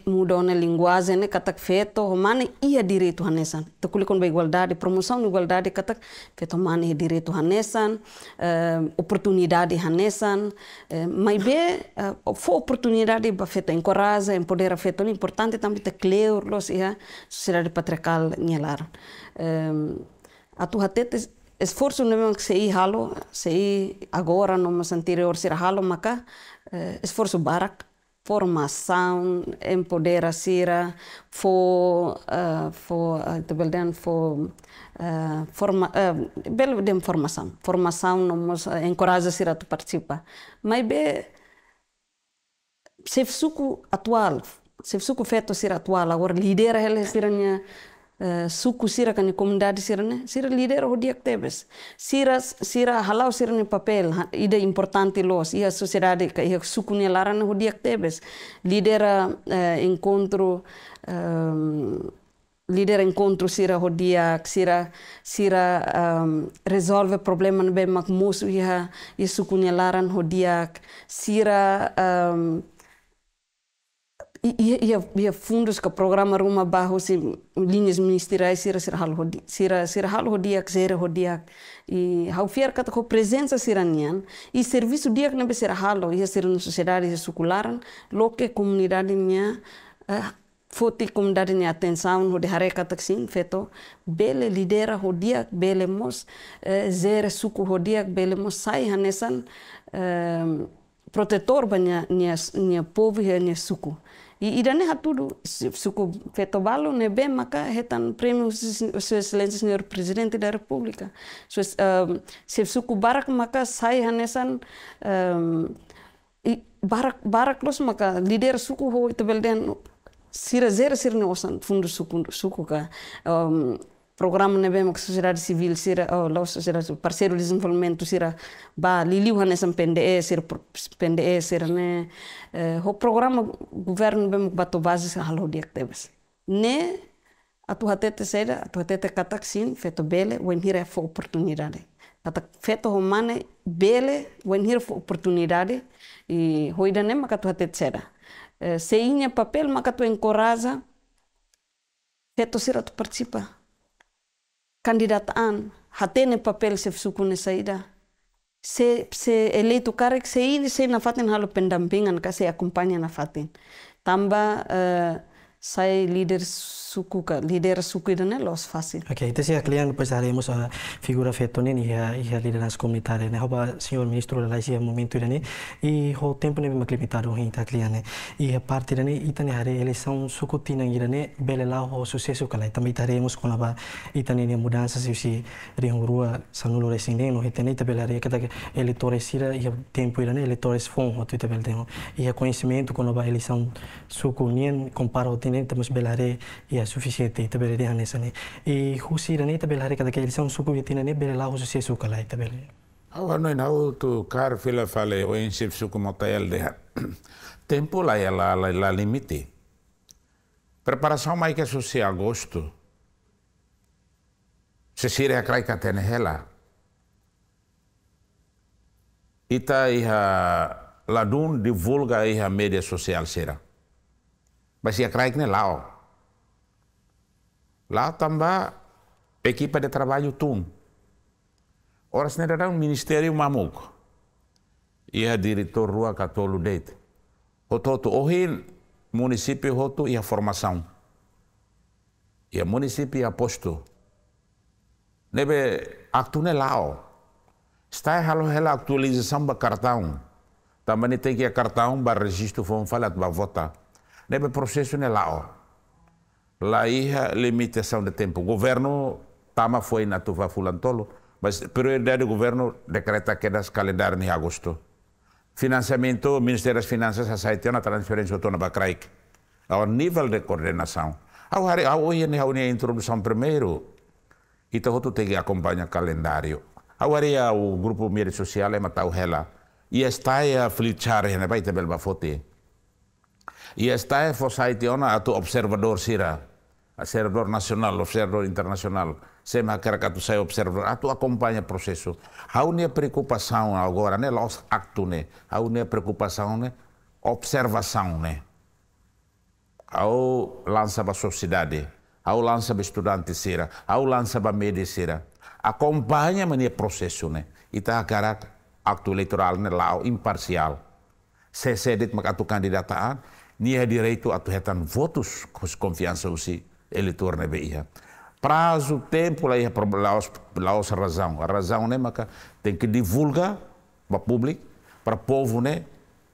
mudar na linguagem né katak feto mane ia direito hanesan to kulikon ba igualdade promoção de igualdade katak feto mane direito hanesan uh, eh, oportunidade hanesan uh, eh, mai be uh, fo oportunidade ba feito, encoraja empoderar feito, importante também te cleur los ia sociedade patriarcal nyelar um, atu hatete esforço não que se i halo se i agora no mas anterior será halo maka uh, esforço barak formação, empoderar Sira, for, uh, for, uh, for uh, forma, uh, de formação. Formação nos encoraja Sira a participar. Mas bem, se suco atual, se suco feito Sira atual, agora lidera a Sira Eh, suku sira kan kom sira ne sira lider ho dia tebes sira sira halau sira ne papel ide importante los ia sociedade ka ia suku ne laran ho dia tebes lidera eh, encontro um, lidera encontro sira ho diak sira sira um, resolve problema ne be mak musu ia ia suku ne laran ho diak sira ia ia ia fundos ka programa ruma bahu si linhas ministeriais sira sira hal hodi sira sira hal hodiak sira hodiak e hau fier kata ko presença siranian e serviço diak na besira halo ia sira na sociedade circular loque comunidade nia foti comunidade nia atenção hodi hareka taksin feto bele lidera hodiak bele mos zera suku hodiak bele mos sai hanesan protetor banha nia nia povo nia suku I idane hatudu suku ne nebe maka hetan prêmio Sua Excelência Senhor Presidente da Republika Sua, um, se suku barak maka sai hanesan um, barak barak los maka lider suku ho itebelden sira zera sirni osan fundu suku suku ka um, programa ne bem ko sociedade civil será oh, law sociedade parceiro de desenvolvimento sira ba liliu hane sam pende ser pende e sira ne eh, ho programme governo bem ko bato base sa halo diak tebes ne atu hatete sera atu hatete katak sin feto bele wen é fo oportunidade katak feito ho mane bele wen hira fo oportunidade e hoida ne makatu hatete sera eh, seinha papel makatu encoraza Feito sira tu participa kandidat an, Hatene papel se fsukune saida. Se, se karek se ini se nafatin halu pendampingan akompanya na fatin Tambah uh, eh, saya leaders suku ka lidera suku idana los fácil. Ok, entonces ya clean pues haremos a ah, figura fetonen eh. y a a liderança comunitária, né? Hoba senhor ministro lá esse momento idane e o tempo nem mais limitado hein tá clean, E a parte idane a hare eleição suku tinan idane belela o sucesso kala também haremos com ba itane ne mudança se se rua sanulo resinen no itane tabelare que tá eleitores o e tempo idane eleitores fon o tu tabel tem. E a conhecimento ba a eleição suku nien comparo tenen temos belare e ya suficiente tabele de hane sane e husi rane tabele hare kada kele são tina né. ne bele lahu se suka lai tabele não é hau tu kar fila fale o insip suku mota el de tempo lá ela la, la limite preparação mais que suci agosto se sire a kraika tenhela ita iha ladun divulga iha media social sera mas ia kraik ne lao Lá também, equipa de trabalho TUM. Ora, se não era um ministério mamuco. E a diretor Rua Catolo Deite. O Toto, o município Roto e a formação. E o município posto, Nebe, atune lá, Está errado a atualização do cartão. Também tem que a cartão para registro, vamos falar, para votar. Nebe, processo não é lá, lá há limitação de tempo. O governo, Tama foi na Tuva Fulantolo, mas prioridade do governo decreta que das calendário em agosto. Financiamento, o Ministério das Finanças aceitou na transferência autônoma para CRAIC. Ao nível de coordenação. A hoje a introdução primeiro, então tu tem que acompanhar o calendário. Agora o grupo mídia social é matar o ela. E está a flichar, né? Vai ter bela foto. E está a fazer a tu observador, Sira. observador nacional, observador internacional, sem a cara que sai observador, a tu acompanha o processo. A única preocupação agora né, os actos, né? a única preocupação né, observação. Né? Ao lança para a sociedade, ao lança para estudante será, ao lança para medicina, acompanha o processo. Né? E tá a cara acto eleitoral né? lá, imparcial. Se cedit maka tu candidataan, ¿ah? nia direito atu hetan votos confiança usi ele torna bem. Prazo, tempo, lá, lá, lá nossa razão. A razão, né, maca, tem que divulgar para o público, para o povo, né,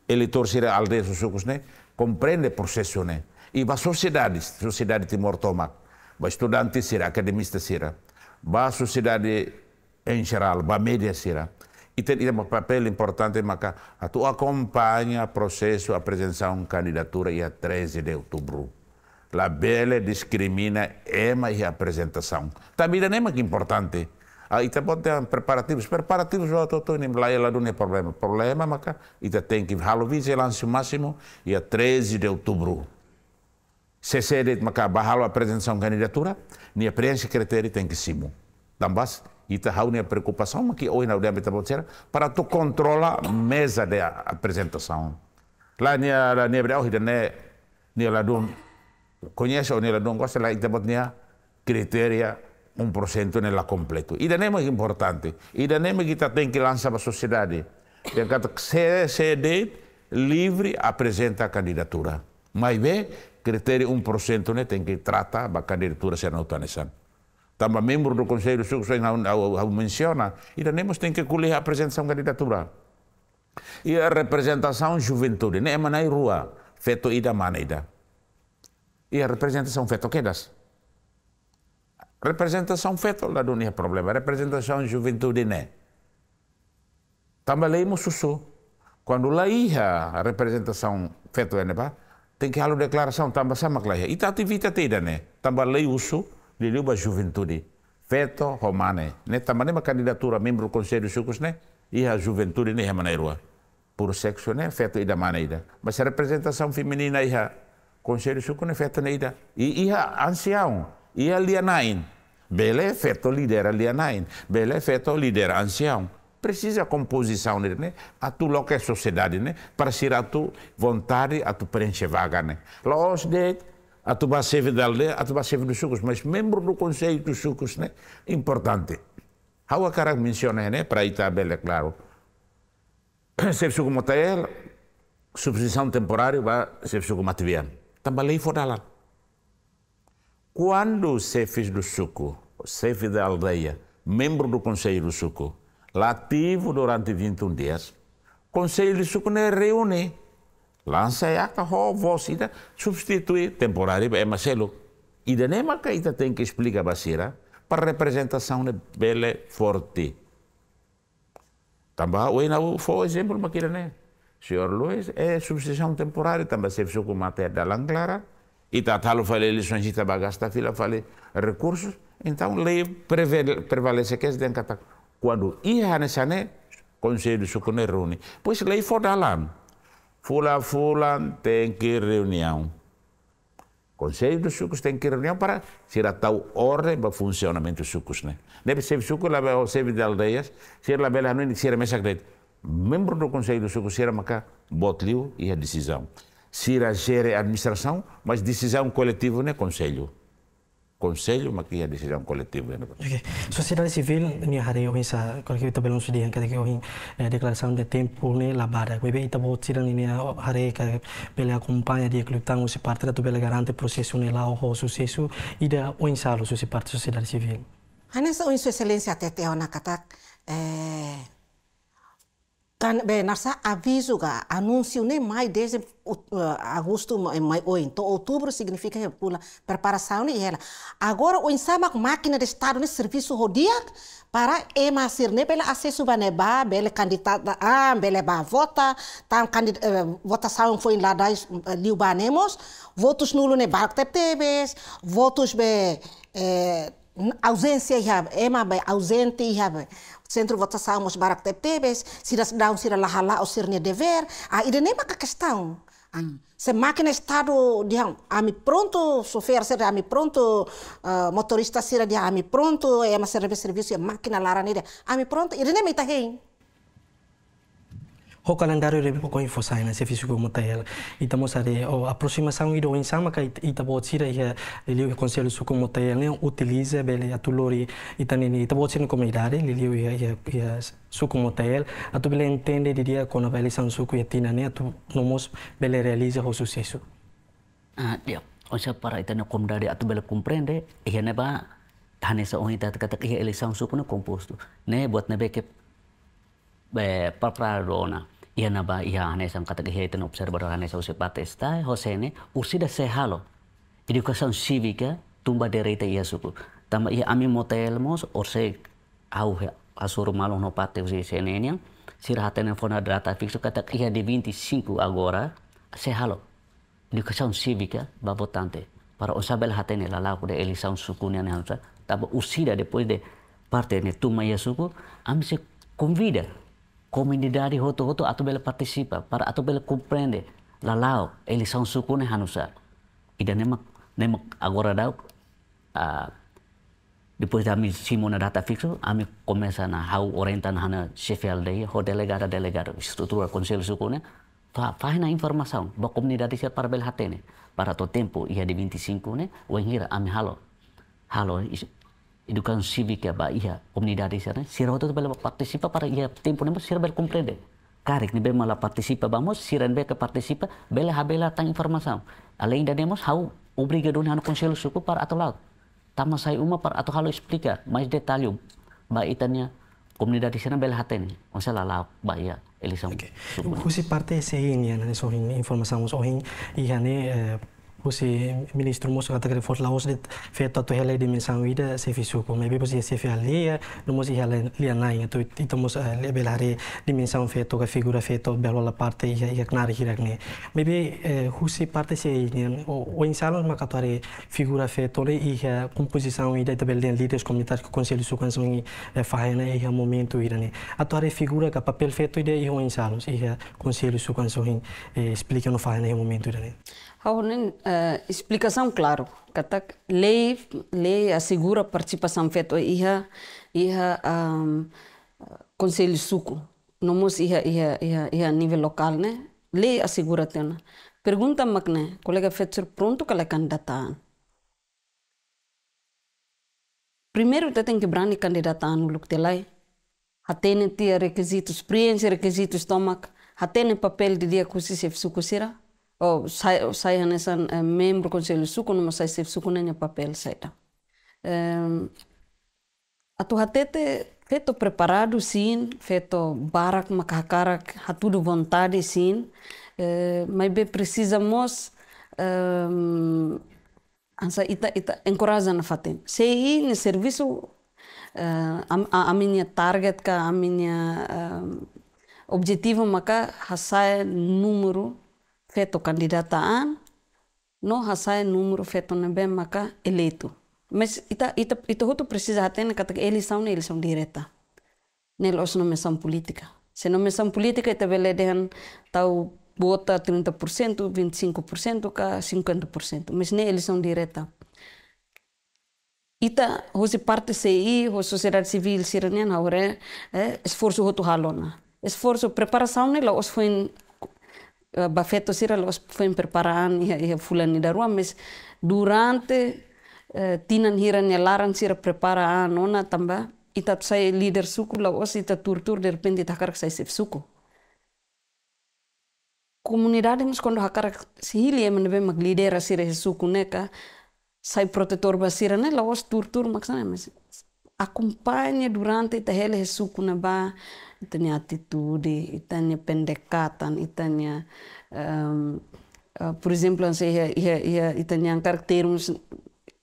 eleitor aldeias os sucos, né, compreende o processo, né. E para a sociedade, sociedade Timor-Toma, para estudante será, academista será, para a sociedade em geral, para a mídia será. E tem é um papel importante, maca, a tu acompanha o processo, a apresentação, candidatura, dia 13 de outubro. La Belle discrimina EMA é e apresentação. Também é uma que é importante. Aí também tá ter preparativos. Preparativos, eu estou indo lá, ela não é problema. Problema, mas ita tá, tem que Halloween, se lance o máximo, dia 13 de outubro. Se cede, maka bahalo a apresentação candidatura, nem a preenche critério tem que simo. Tambas, ita tá hau nem a preocupação, que hoje não deve estar para tu controlar a mesa de apresentação. Lá, nem a, nem nem a, Coñezo nella não gosta, la itapotnia que un prosento nella completo. E danema é importante. E que kita tem que lançar para a sociedade. Percato CD livre apresenta a candidatura. Mas vê, critério 1% né, tem que tratar a candidatura ser nautanesan. Também membro do Conselho de Segurança menciona, e danemos tem que colher a apresentação da candidatura. E a representação juventude, né, é na rua, feito ida maneira. E a representação fetal, quem das? Representação lá da é problema, representação juventude né. Também lei mususu. Quando lá ia a representação fetal é, né, tem que halu declaração também sama que lá ia. Ita atividade né, também lei uso de liuba juventude. Feto romane, né, também uma candidatura membro do conselho sucos né, e a juventude né, maneira. Por sexo né, feto ida maneira. Mas a representação feminina ia Conselho Sucune Fetanaida, i iha ancião, iha alienain Bele feto lidera alienain bele feto líder ancião. Precisa composição composição, né? A tu loca é sociedade, né? Para ser a tu vontade, a tu preenche vaga, né? Los de a tu baseve da aldeia, a tu baseve de sucos, mas membro do Conselho de Sucos, né? Importante. Há o cara menciona, né? Para Itabela, tá é claro. Ser suco tal, suposição temporária, vai ser suco mativiano. Também lá. Quando o chefe do suco, o chefe da aldeia, membro do Conselho do Suco, lá ativo durante 21 dias, o Conselho do Suco não é reúne. Lança a carro, voz, substitui temporário, é Marcelo. E de nema que tem que explicar Basira, para representação de Bele Forte. Também, o foi exemplo, mas que né? senhor Luiz, é substituição temporária, também se fechou com matéria da Langlara, e tratá-lo, falei, a de tabagasta, fila, falei, recursos, então lei prevalece que é de que Quando ia nessa, né, conselho se reúne, pois lei for da lá, fula, fula, tem que reunião. Conselho de sucos tem que reunião para a tal ordem para funcionamento dos sucos, né? Deve ser suco, lá, ou ser de aldeias, ser lá, bela, noite, ser mesa grande membro do Conselho do Soco, Sira Macá, bote-lhe e a decisão. Sira gere a administração, mas decisão coletiva não é Conselho. Conselho, mas que é decisão coletiva. Okay. Sociedade civil, minha área, eu essa, quando eu também não sei, que é eu a eh, declaração de tempo, né, labada. Bebe, então, vou tirar minha área, que pela é acompanha de clube, então, se parte da tabela garante processo, né, lá, o sucesso, e da o ensalo, se parte sociedade civil. Anessa, Sua Excelência, até te, na catar, eh, Tan, be, nasa aviso ga, anúncio nem mais desde uh, agosto, eh, mais ou então outubro significa pula preparação e ela. Agora o insama é máquina de Estado ne né? serviço rodia para emasir ne né? pela acesso baneba, né? bele candidata a, bele ba vota, tam candid, uh, votação foi lá da uh, liubanemos, votos nulo ne barco TVs, votos be eh, ausência já, ema be ausente já. Centro votar votação os barak tep tebes, sira down sira lahala ou sirne dever, a ah, ida nem maka questão. Se máquina estado de ami pronto, sofer ser ami pronto, uh, motorista sira a ami pronto, é uma serviço, serviço, é máquina lara a ami pronto, ida nem mita tá hein. o calendario de poco info saina se fisico motel itamo sa de o aproximação ido sama ka itabo tira ia lilio conselho suku motel ne utilize bele atulori itanini itabo tira comunidade liu ia ia suku motel atu bele entende diria kona bele san suco ia tina ne atu nomos bele realiza o sucesso ah dio sa para itane a atu bele comprende ia ne ba tane o ita kata ia ele san na ne composto ne buat ne beke be dona. Iya, naba ba iya, ane hanesa kata que ten ane hanesa usi patesta hosene usida sehalo educação sivika ya, tumba derita ia suku tamba ia ami motel motelmos orse au ya, asur malo no pate usi senenia ya. sirhatene fona data fixo kata ia de 25 agora sehalo educação sivika babo tante, para osabel hatene la laku de eleição sukunia nehansa usi usida depois de parte ne tumba ia suku ami se convida comunidade hoto hoto atau bela partisipa, para atau bela komprende lalau elisan suku ne hanusa ida nemak nemak agora dau uh, depois da mi simona data fixo ami komesa na hau orientan hana chefel dei ho delegada delegado estrutura konsel suku ne fa faz na informasaun ba comunidade sia para bela hatene para to tempo ia di 25 e ne wengira ami halo halo pak ya, iya komunitas ya sana sira to bela partisipa para ia tempo nemo sira bela deh karik nih bela partisipa vamos sira be ke partisipa bela habela tang informação alain da hau how obrigado na anu conselho suku para laut tama saya uma par atau halo explica mais detalhe komunitas di sana bela haten osela Baik ya elisam okay. Kusi parte sehin ya nani sohin sohing iya nih eh, Pusi ministro mosu kata kere fort laos det feto to hele di misang wida sefi suku mebi pusi sefi halia no mosi hele lia nai e to eh, ito hari di misang feto ka figura feto belo la parte ia ia knari hirak ne husi parte se ini o insalon maka to figura feto le ia eh, composição wida e ito bel den líderes comunitários que su kan songi fahena ia momento ira ne ato figura ka papel feto ida ia o insalon ia su kan songi explica no um momento ira Hounen uh, eh, explicação claro. Katak lei lei assegura a participação feita iha iha um, conselho suco. Nomos iha iha iha nível local né. Lei assegura tena. Pergunta macne, colega Fetzer pronto que ela é candidata. Primeiro você tem que brani candidata no luctelai. Hatene tia requisitos, experiência requisitos tomac. Hatene papel de dia kusisef sukusira. sai, sai han är sen eh, membro conselho suco mo sai sef sukun nya papel saida. Um, atu hatete feito preparado sim, feito barak makakarak hatudo vontade sim, eh, mas be precisamos um, ansa ita ita encoraja na fatem. Sei ne serviço uh, a, a, minha target ka a minha uh, objetivo maka hasai número feto candidataan, no hasai número feto bem maka eleito. Mas ita ita ita hutu precisa atene kata eleição na eleição direta. Nel os nomeação política. Se nomeação política ita bele dehan tau bota 30%, 25% ka 50%, mas nem eleição direta. Ita hoje parte CI, hoje sociedade civil siranian haure, eh, esforço hotu halona. Esforço preparação nela os foi Eh, Baffetto si era los preparan preparando ia fulani da rua, mas durante eh, tinan hiran nyalaran si era prepara ah, nona tambah ita sai leader suku la os ita tur de repente ita hakarak sai sef suku. Comunidade mes kondoh hakarak si hili emen be mag lidera sira suku neka sai protetor basira ne la os tur maksana mas acompanha durante ita hele suku na ba itanya atitude, itanya pendekatan, itanya um, uh, eh, por exemplo, não ia, ia, ya, ia, ya, itanya kultura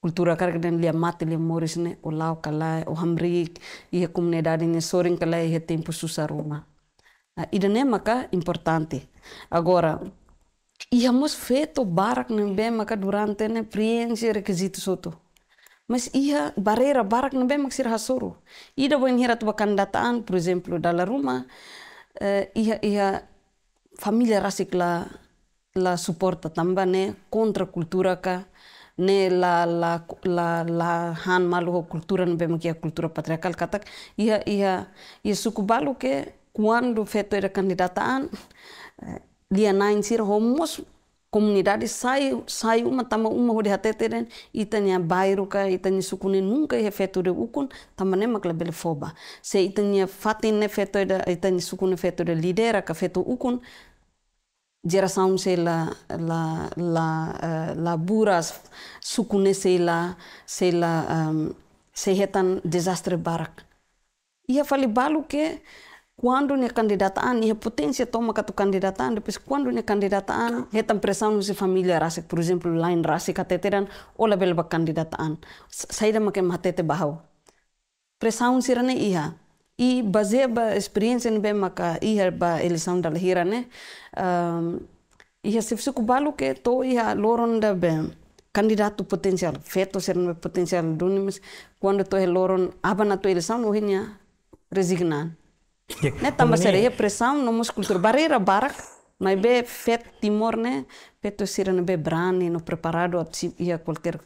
cultura caracteres lia mate lia moris ne o oh, lau kalai, o oh, hamri, ia kumne comunidade ne soring kalai ia tempo susaruma. Uh, nah, ne maka importante. Agora, ia mos feito barak nem bem maka durante ne preenche requisitos soto mas ia barreira barak na be que sirha ida bom hira tu candidataan por exemplo dalla ruma uh, eh, ia ia família rasik la la suporta tamba ne kontra kultura ka ne la la la la han malo kultura na be que kultura patriarcal katak ia ia ia suku balu ke quando feto era candidataan uh, eh, dia nain sir homos comunidade sai sai uma tama e e uma ho de hateteren itanya bairo ka itanya sukune nunca de ukun tamane maklabel foba se itanya e fatin ne feto da itanya sukune feto de lidera ka feto ukun geração se la la la la buras sukune se la se la um, se hetan desastre barak ia fali balu que quando ne candidataan ne potência toma que tu candidataan depois quando ne candidataan he tam pressão se família rasa por exemplo lain rasa kateteran ola belba candidataan saida make matete bahau pressão se rane iha e baseia ba experiência ne bem maka iha ba eleição da hira ne um, iha se fisu balu ke to iha loron da bem candidato potencial feto ser potencial dunimis quando to he loron abana to eleição no resignan Ne tamba sere ye presam no mus kultur barreira barak mas be fet timor né peto sira no be brani no preparado a ia qualquer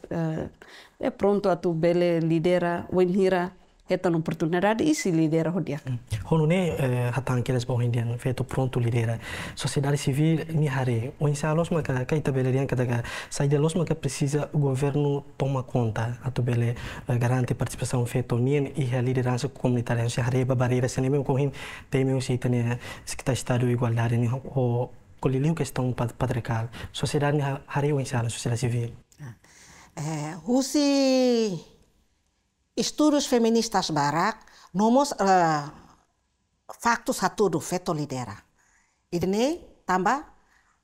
é pronto a tu bele lidera wenhira heta lum oportunidade e se lidera hodia. Mm. Honune eh, hatan keles bo indian feto pronto lidera. Sociedade civil ni hare. O insa los maka kai tabelerian kada ga saide los maka precisa o governo toma conta a atubele eh, garante participação feto nien e a liderança comunitária se hare ba barreira se nem com meu teme o sitane secretário de estado igualdade ni o colilio questão patriarcal. Sociedade ni hare o insa sociedade civil. Ah. Eh, Rússia Estudos feministas barak nomos uh, eh, faktus do feto lidera. ini tambah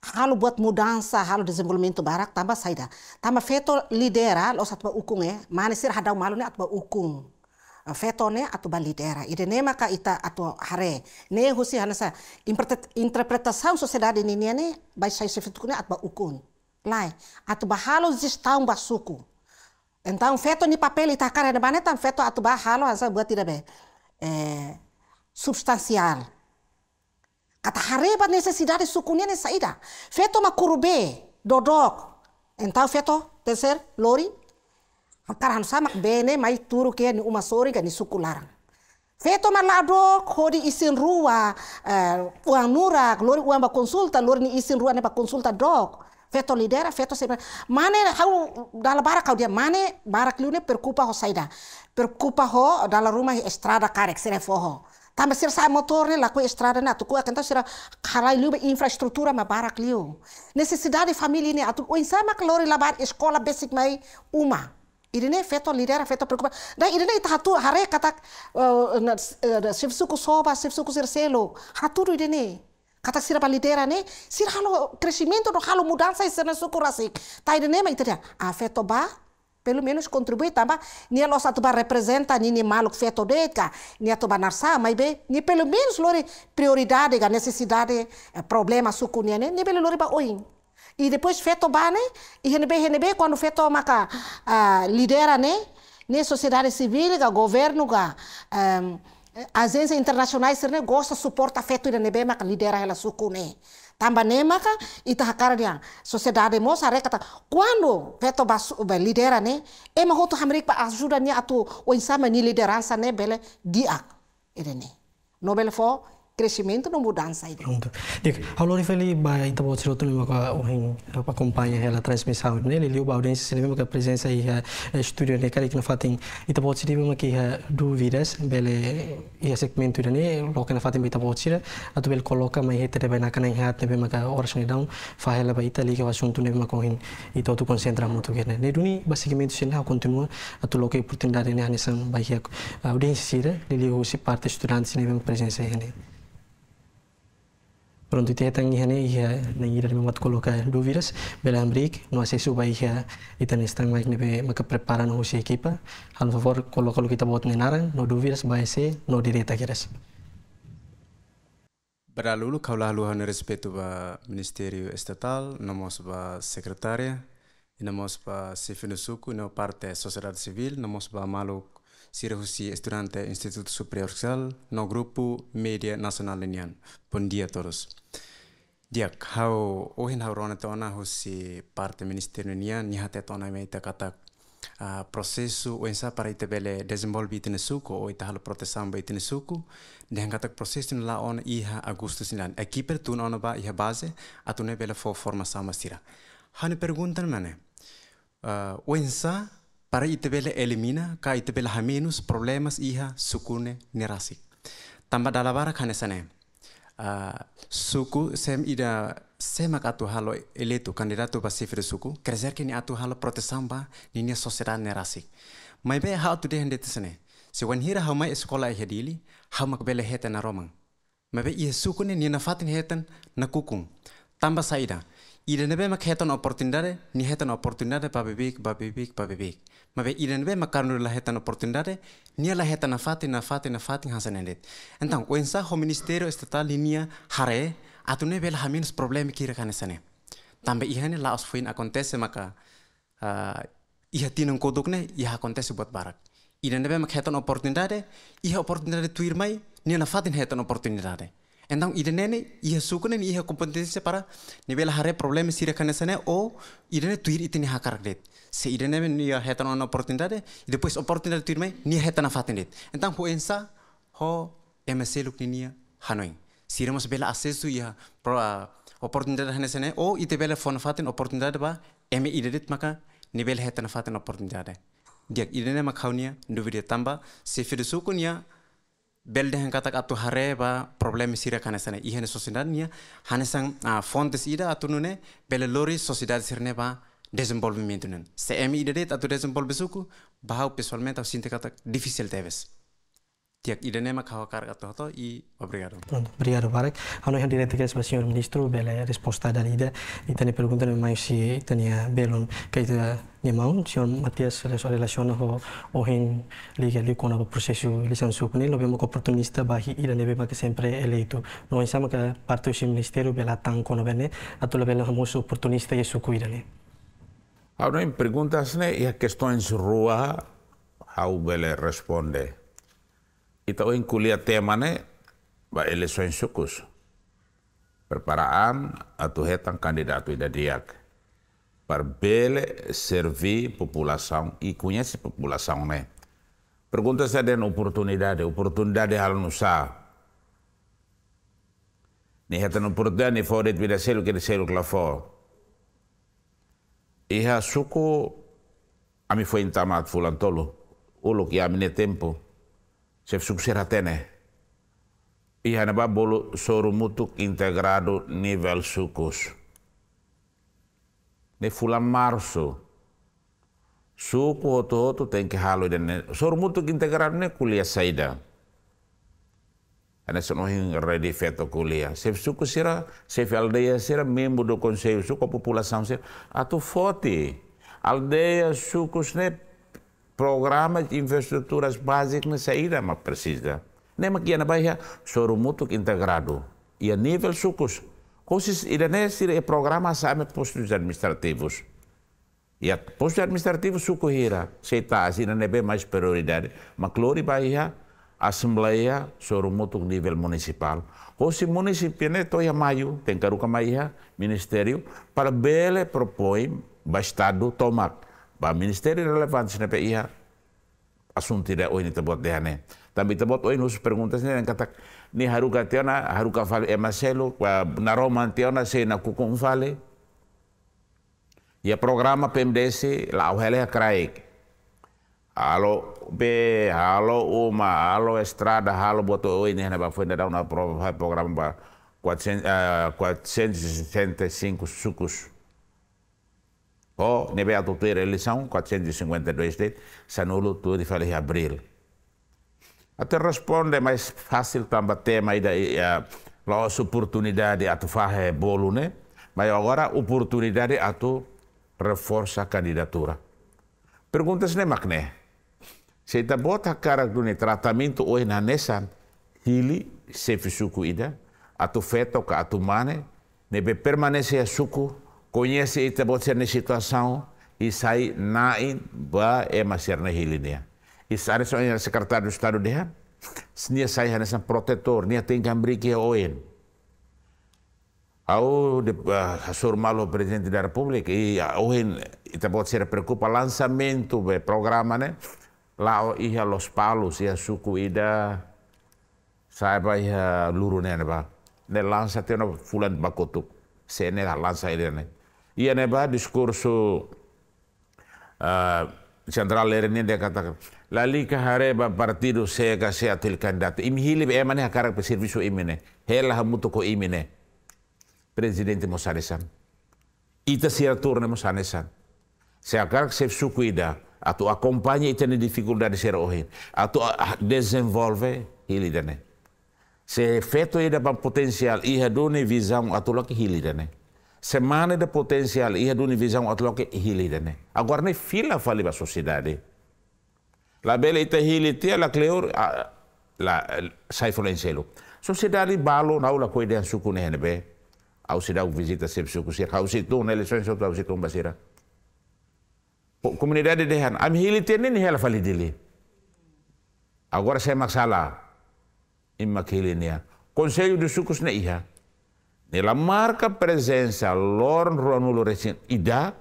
kalau buat mudansa halu desenvolvimento barak tambah saida. Tambah feto lidera lo satu ukung e eh, manisir hadau malu ne atba ukung. Feto ne ba lidera. Idne maka ita atau hare. Ne husi hanasa interpretasaun sociedade nini ne bai sai sefetukune atba ukung. Lai, ba halu ba basuku. Então, um feto ni papel e tacar na veto um feto atubar halo, asa buat tidak be. É, eh, substancial. hareba necessidade sukunia ne saída. Feto makurube, dodok. Então, feto, teser lori. Karan samak bene mai turu ke ni uma sori ga ni suku larang. Feto lado, kodi isin rua, uh, uang nura, lori uang ba konsulta, lori ni isin rua ne ba konsulta dok feto lidera feto sebra mane hau dala bara kau dia mane bara kliune per kupa ho saida per kupa ho dala rumah estrada karek sere foho tamba sir sai motor ne laku estrada na tu ku akan sira karai liu infrastruktura ma bara kliu necessidade famili ne atu o sama klori labar eskola basic mai uma Irene feto lidera feto perkupa Dan irene ita hatu hare katak uh, eh, uh, eh, uh, sifsuku soba sifsuku sirselo hatu irene kata sira balidera ne sira halo crescimento do halo mudança e sena sukura sik tai de nema itaria a feto ba pelo menos contribui tá ba? ni a nossa tuba representa ni ni maluk feto deka ni a tuba narsa mai be ni pelo menos lore prioridade ga necessidade eh, problema suku ni ne ni pelo lore ba oin e depois feto ba ne e renebe renebe quando feto maka uh, ah, lidera ne ne sociedade civil ga governo ga um, ehm, agência internacionais serne gosta suporta afeto ida nebe maka lidera ela suku ne tamba ne maka ita e hakara dia sociedade mo sare kata quando veto basu ba lidera ne e ma to hamrik pa ajuda ne atu o insama ni liderança ne bele dia ida ne nobel fo crescimento não mudança. Dic, ao lhe falei vai então você outro uma com acompanha ela transmissão nele ele o audiência se lembra que a presença aí, a eh, eh, estúdio né cara que não fatem então você teve uma que eh, dúvidas bele e a segmento né logo não fatem então você a tu bel coloca mais é também na cana hat também uma horas não dão faz ela vai itali que o assunto né uma com então tu concentra muito que né duni basicamente se lá continua a tu logo oportunidade né a nessa vai audiência se né? ele o se parte estudantes né presença né Pronto te tan iha ne iha na ira me mat koloka virus bela amrik no ase suba iha itan estang maik be maka preparan no se ekipa al favor koloka lo kita bot nenaran no virus ba ese no direta kiras Beralulu kaulah luhan respeto ba ministerio Estatal, mos ba Secretária, mos ba sifinusuku no parte Sociedade Civil, mos ba Malu Sirahusi Estudante Instituto Superior no Grupo Media Nacional Linian. Bom dia a todos. Diak, hau ohin hau rona tona husi parte ministerio nia ni hate tona me kata uh, ah, prosesu oensa para ita bele desenvolvi itine suku o ita halo protesamba itine suku dengan kata prosesu la on iha agustus nilan ekiper tun ona ba iha base atune bele fo forma sama sira. Hani perguntan mane uh, ah, oensa para itebele elimina ka itebele haminus problemas iha sukune nerasik. Tamba dalabara sane. Uh, ah, suku sem ida semak atu halo eletu kandidato sifir suku kerezer kini atu halo protestamba ninia sociedad nerasik. Mai be ha atu dehen sane. Si wan hira hau mai eskola iha e dili mak bele heten na romang. Mai be iha suku ni nina fatin heten na kukung. Tamba saida. Ida nebe mak heten oportunidade ni heten oportunidade babibik babibik babibik. Ma be iren be ma karnu la heta oportunidade, nia la heta na fati na fati na fati hasanendet. Então, o ensa ho Ministério Estatal linha hare, atune bel haminos problema kira kanesane. Tambe ihane laos fuin acontece maka uh, iha tinang kodokne iha buat barak. Iren be ma hetan oportunidade, iha oportunidade tuir mai, nia na fatin hetan oportunidade. Então idene Yesu ne ia kompetensi para nivela hare problem sira kanesane o idene tuir itini hakar det. Se idene men ia hetan on oportunidade e depois oportunidade tuir me ni hetan afaten det. Então ho ensa ho MSC luk ni Hanoi. Sira mas bela acesso ia pro oportunidade hanesane o ite bela fon faten oportunidade ba eme idedet maka nibela hetan afaten oportunidade. Dia ya, idene makaunia nduvidia tamba se fidusukunia belde hen katak atu ba problem sira kana sana i hen sosidan nia hanesan uh, ah, fontes ida atu nune bele lori sociedad sirne ba desenvolvimento nen se emi ida det atu desenvolve suku bahau pesualmente au sinte katak difícil teves Tiak idene ma kawakar toto y obrigado. Obrigado, Marek. Hanno ihan direttamente el señor Ministro bela resposta da lide. E tenne pergunta mai si tenia belon che es ne maun, signor matias le sua relazione ho o hin liga de con proceso de licenso con lo abbiamo oportunista bahi idene que siempre sempre eleito. no insieme che parte il Ministero bela tan con bene, a to le bella famoso oportunista y e su cuidale. Ahora en preguntas ne y a estoy en su rua, responde. Ito encolhi kuliah tema ni, ba eleksyon sukus. Preparaan atau hetang kandidato ida diak. servir a população e conhece população né. Pergunta se tem oportunidade, oportunidade hal nusa. Ni hetan oportunidade for det vida selo que selo lá for. E ha suco a mim foi entamado, fulantolo, o lo que a mi tempo. se subsiratene. Ihan ba bolu mutuk integrado nivel sukus. Ne fula marsu. Suku oto-oto tenke halu soru Sorumutuk integrado ne kuliah saida. Ana sonohin ready feto kuliah. Sef suku sira, sef aldeia sira, membo do conselho suku população sira. Atu foti. Aldeia sukus ne programa de infraestruturas básicas idam mas precisa. Nem aqui na Bahia, soro muito integrado. E a nível sucos, coisas iranês e programa a postos administrativos. E a postos administrativos sucorrerá, se está assim, não é bem mais prioridade. Mas claro, Bahia, Assembleia, soro muito nível municipal. Coisas municipal, né, toia maio, tem caruca maia, ministério, para bele propõe, bastado tomar. Pak ministeri relevante sine pe ia asunti re oini te bot dehane. Tambi te bot oini usu perguntas ne en katak ni haruka teona, haruka fale e eh, maselo, kwa na roma teona se na kukun fale, ia ya programa PMDC la au hele a kraik. Halo be, halo uma, halo estrada, halo boto oini hene ba fuende dauna programa ba 465 eh, sukus O a ter eleição, 452 de sanulo tudo de falei abril. Até responde é mais fácil também tema aí da eh, lá oportunidade ato farre eh, bolo, né? Mas agora oportunidade ato reforça a candidatura. Perguntas né, Se tá bota a cara do tratamento hoje na nessa hili se fisuku ida, ato feto ka ato mane, nebe permanece a suco conhece ita na situação e sai nain ba e maserne hilinia. E sai so em secretário do Estado de Nia sai hanesan protetor, nia tem gambri que oen. Ao de uh, sur malo presidente da República e oen ita ser preocupa lançamento be programa né. Lao iha los palos ia suku ida saiba iha luru né ba. Ne lança teno fulan bakotuk. Sene lança ele né. Ia Ieneba ah, discorso uh, eh, centrale dia kata lali ka hareba partido saya se atil candidato imi hilib e eh, mane hakara pe imine hela mutu ko imine presidente mosanesan ita sira turne mosanesan se hakara se sukuida atu akompanya ita ne dificuldade sira ohin atu ah, ah, desenvolve hilidane se feto ida potensial iha done visam atu laki hilidane Semana de potencial ia de univisão atloque hilidene. Agora nem fila fale para a sociedade. La bela ita hilitia la cleor la sai folenselo. Sociedade balo na aula coide né nehenebe. Au sidau visita sep suku sir. Au situ na eleições outro au situ basira. Comunidade de han. Am hilitia nem hela fale dele. Agora sem maxala. Imakilinia. Conselho de sucos né iha. la marca prezența lor în rolul recent. Ida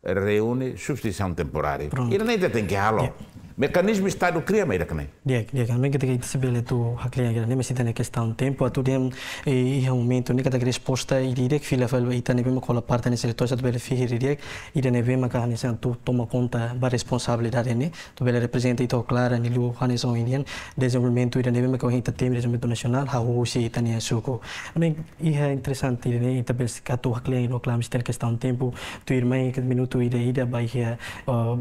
reune substituição temporário. Pronto. Ele nem tem que Yeah. Mecanismo está no cria meira kanai. Dia, dia kan mega tegi sibele tu haklia gira nemi sitane questão tempo a tu dem e momento nika tegi resposta e direk fila fel e tane bem cola parte nesse tosa tu bele fihir direk e tane bem ka nesse tu toma conta ba responsabilidade ne tu bele representa ito clara ni lu haneson indian desenvolvimento e tane bem ka hinta tem desenvolvimento nacional ha hu si tane suko. Ne e é interessante ne e se ka tu haklia no klam sitane questão tempo tu irmã que minuto ida ida ba e uh,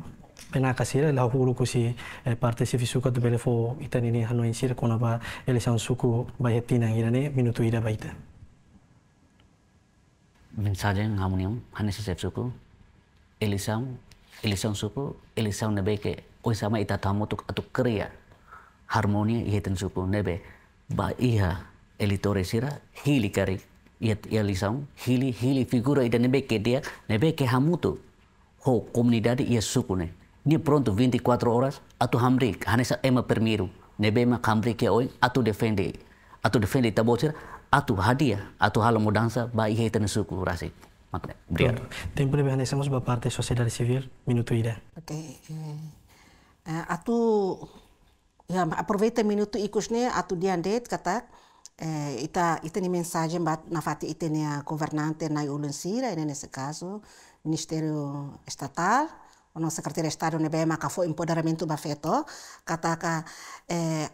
pena kasira la hulu kusi si e fisuka tu belefo itan ini hanu insir kona ba san suku bayetina ne minutu ida baita mensaje harmonium hanesu sepsuku elisam elisam suku suku elisam nebeke oi sama ita tamu tuk atu kerja harmoni, iheten suku nebe ba iha tore sira hili kari iet san hili hili figura ida nebeke dia nebeke hamutu ho komunidade ia suku ne dia pronto 24 e horas atu hamrik hanesa ema permiru bema hamrik ya oi atu defende atau defende tabocera atu hadia atu halo mudansa ba iheten suku rasik makna obrigado tempo hanesa mos ba parte sosial civil minuto ida Oke, eh, eh atu ya aproveita minuto ikusne atu diandet kata eh, ita ita ni mensaje bat na fati ita ni a governante na Ulensira, nesse caso Ministério Estatal, no secretario e eh, de Estado ne empoderamento ba feto kataka lei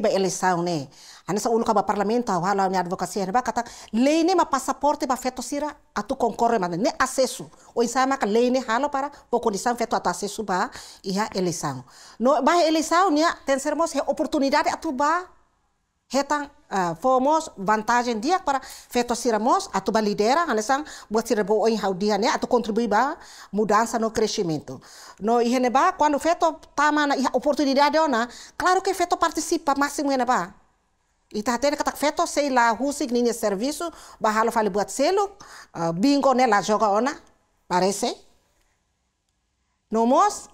ba ne ka ba parlamento la advocacia ne ba lei ne ma passaporte ba feto sira atu concorre ma ne acesso o ka halo para po feto atu acesso ba ia no ba ne sermos oportunidade ba hetang uh, fomos vantagem dia para feto siramos atau ba lidera hanesan buat sirabo oi hau dia ya, ne tu kontribui ba mudansa no crescimento no ihene ba quando feto tama na oportunidade ona claro que feto participa máximo ihene ba Ita tene katak feto sei la husik nini servisu bahalo fale buat selo uh, eh, bingo ne la joga ona parece nomos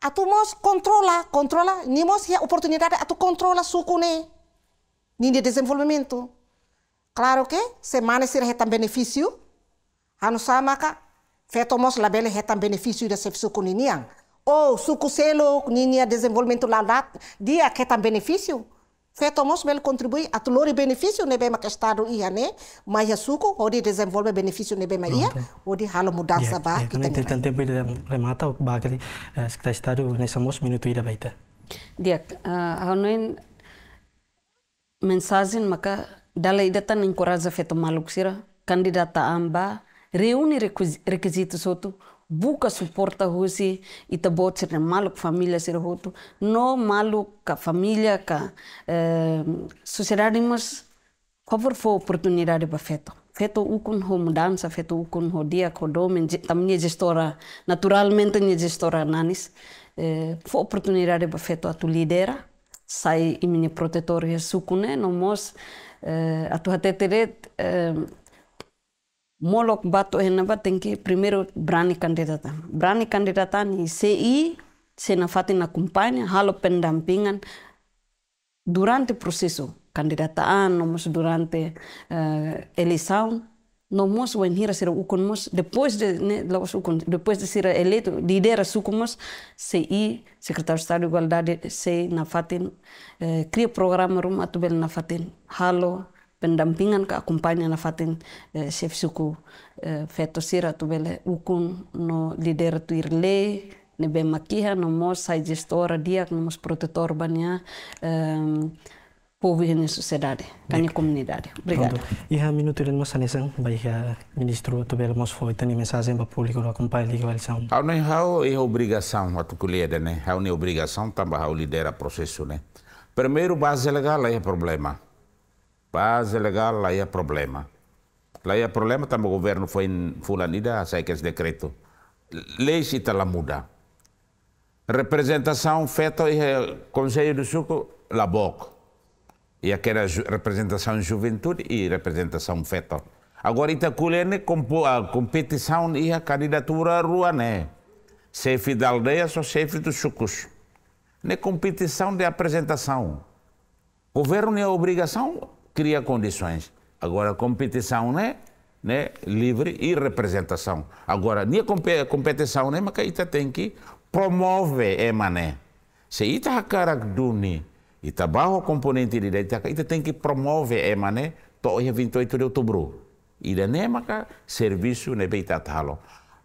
atu mos kontrola. controla nimos ya oportunidade atu kontrola suku ne nem de desenvolvimento. Claro que semana se reta benefício, ano samaka, fetomos labele reta benefício da sefsu ninha. Ou suco selo ninha desenvolvimento lá dia que tam benefício. Fetomos bel contribui a tulori benefício nebe que estado ia ne, ma ia de desenvolver desenvolve benefício nebe ma ia, odi halo mudança ba. Yeah, yeah, tem tempo de remata o bagali, eh, está estado nessa mos minuto ida baita. Dia, uh, mensazeny maka dala idata na encourage feto maluku sira candidata amba reuni requisitos outro buka suporta hosi ita bot sira maluku familia sira outro no maluku ka familia ka eh, sociedade mas qual fo oportunidade ba feto feto ukun ho mudança feto ukun ho dia ko domen men tamni gestora naturalmente ni gestora nanis eh, fo oportunidade ba feto atu lidera sai imeni protetor Jesu kunen, όμως eh, a tu hateret eh, molok bato henaba tenke primero brani kandidata. Brani kandidata ni CI senafati na kumpanya halo pendampingan durante proseso kandidataan, nomos durante eh, eleição nomos ser o sira ukonmos depois de né, depois de ser eleito de idera sukomos se i secretário de estado de igualdade se na fatin eh, cria programa rum atubel na fatin halo pendampingan ka acompanha na fatin eh, chef suku eh, feto sira atubel no lidera tuir lei ne bem makiha nomos sai gestora diak nomos protetor bania eh, povo e na sociedade, na minha comunidade. Obrigada. E há minuto de nossa nação, vai que ministro também nos foi ter mensagem para o público que acompanha a legislação. Há nem há é obrigação a tu colher, né? Há uma obrigação também há lidera processo, né? Primeiro base legal aí é problema. Base legal aí é problema. Lá é problema também o governo foi em fulanida, sai que esse decreto. Lei se tá lá muda. Representação feita e Conselho do Suco, boca. E aquela era representação juventude e representação fetal. Agora Itaculene a competição e a candidatura né. Chefe da aldeia só chefe dos chucos. Né competição de apresentação. O governo é obrigação, cria condições. Agora competição né, né livre e representação. Agora nem competição né, mas que tem que promover é mané. Se ita a é cara né. E o componente de Itacaíta tem que promover EMA, né? Toia 28 de outubro. E da NEMACA, serviço ne talo.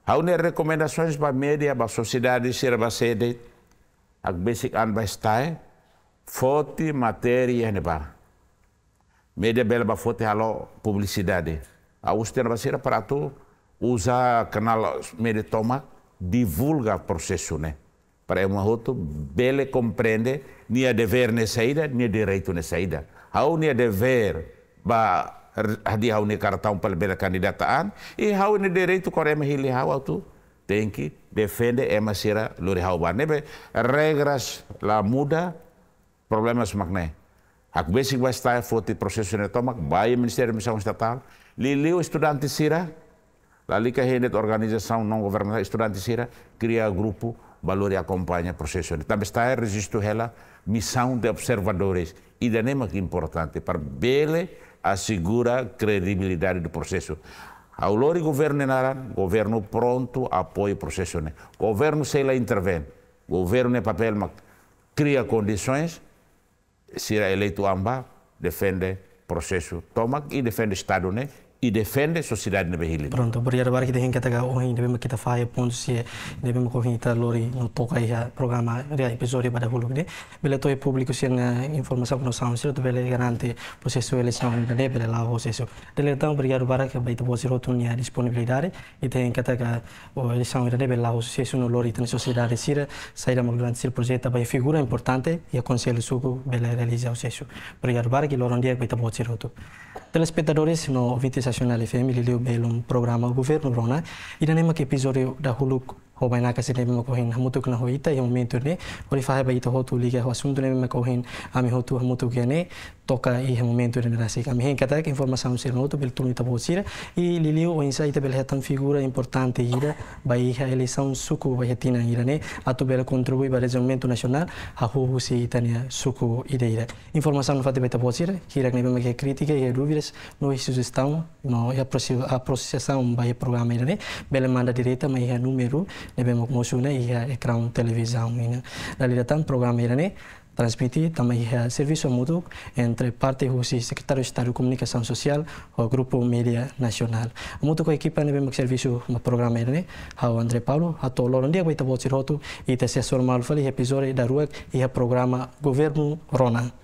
Há uma recomendações para a média, para a sociedade, para a sede, a basic an vai estar, forte matéria, né? Média bela para forte halo publicidade. A usted vai ser para tu, usa canal média toma, divulga o processo, né? Para uma rota, bele compreende nem é dever nem saída, nem é direito nem saída. Hau nem é dever para hadi um cartão para bele candidataan e hau nem direito corremos é, ele hau auto tem que defender é macera lori hau banebe regras lá muda problemas magne. Hak basic vai estar forte processo de tomak vai Ministério Missão Estatal liliu estudante sira Lali que a organização não governamental estudante sira cria grupo e acompanha o processo. Também está a registro ela missão de observadores. E da que é importante, para Bele assegura a credibilidade do processo. Ao lori governo nara, governo pronto, apoio o processo. Né? Governo sei lá intervém. Governo é papel, mas cria condições, será eleito amba, defende processo, toma e defende Estado, né? e defende sociedade na Bahia. Pronto, obrigado para que tenha que ter o hein, devemos que tá faia ponto se devemos correr tá lori no toca já programa já episódio para hulu né. Bele to é público se na informação que nós estamos certo bele garante processo eleição ainda né bele né, lá o processo. Dele então obrigado para que vai ter você rotunia disponibilidade e tem que ter tá o eleição ainda né bele lá o processo no lori tem sociedade sira sair a grande o projeto vai figura importante e aconselho suco bele realizar o processo. Obrigado para que lorondia vai ter você rotunia. telespectadores no Vinte Naționale FM, Liliu Belum, programa Governo Rona, ina nema ke episódio da Huluk hobaina kasi nebe ma hamutuk na hoita ya momentu ne, ori fahe ba ita hotu liga ho asumtu nebe ma ami hotu hamutuk ya ne, toka i momento de Brasil kami hen kata que informação ser noto pelo turno da bolsira e lili o insight pela hetan figura importante ira bai ha eleição suku bai hetina ira né atu pela contribui para o desenvolvimento nacional a rua se itania suco ira ira informação não fate pela bolsira que irá nem que crítica e dúvidas no sugestão no a processação bai programa ira né bela manda direta mas é número ne bem moçuna e ha ecrã televisão ira dali datan programa ira né transmitir também é serviço mútuo entre parte do secretário de Estado de Comunicação Social o grupo Mídia Nacional. Muito com a equipe nós vemos serviço um programa é, né, ao André Paulo, a todo lado dia vai estar bom ser e ter acesso mal falei episódio da rua e o programa Governo Rona.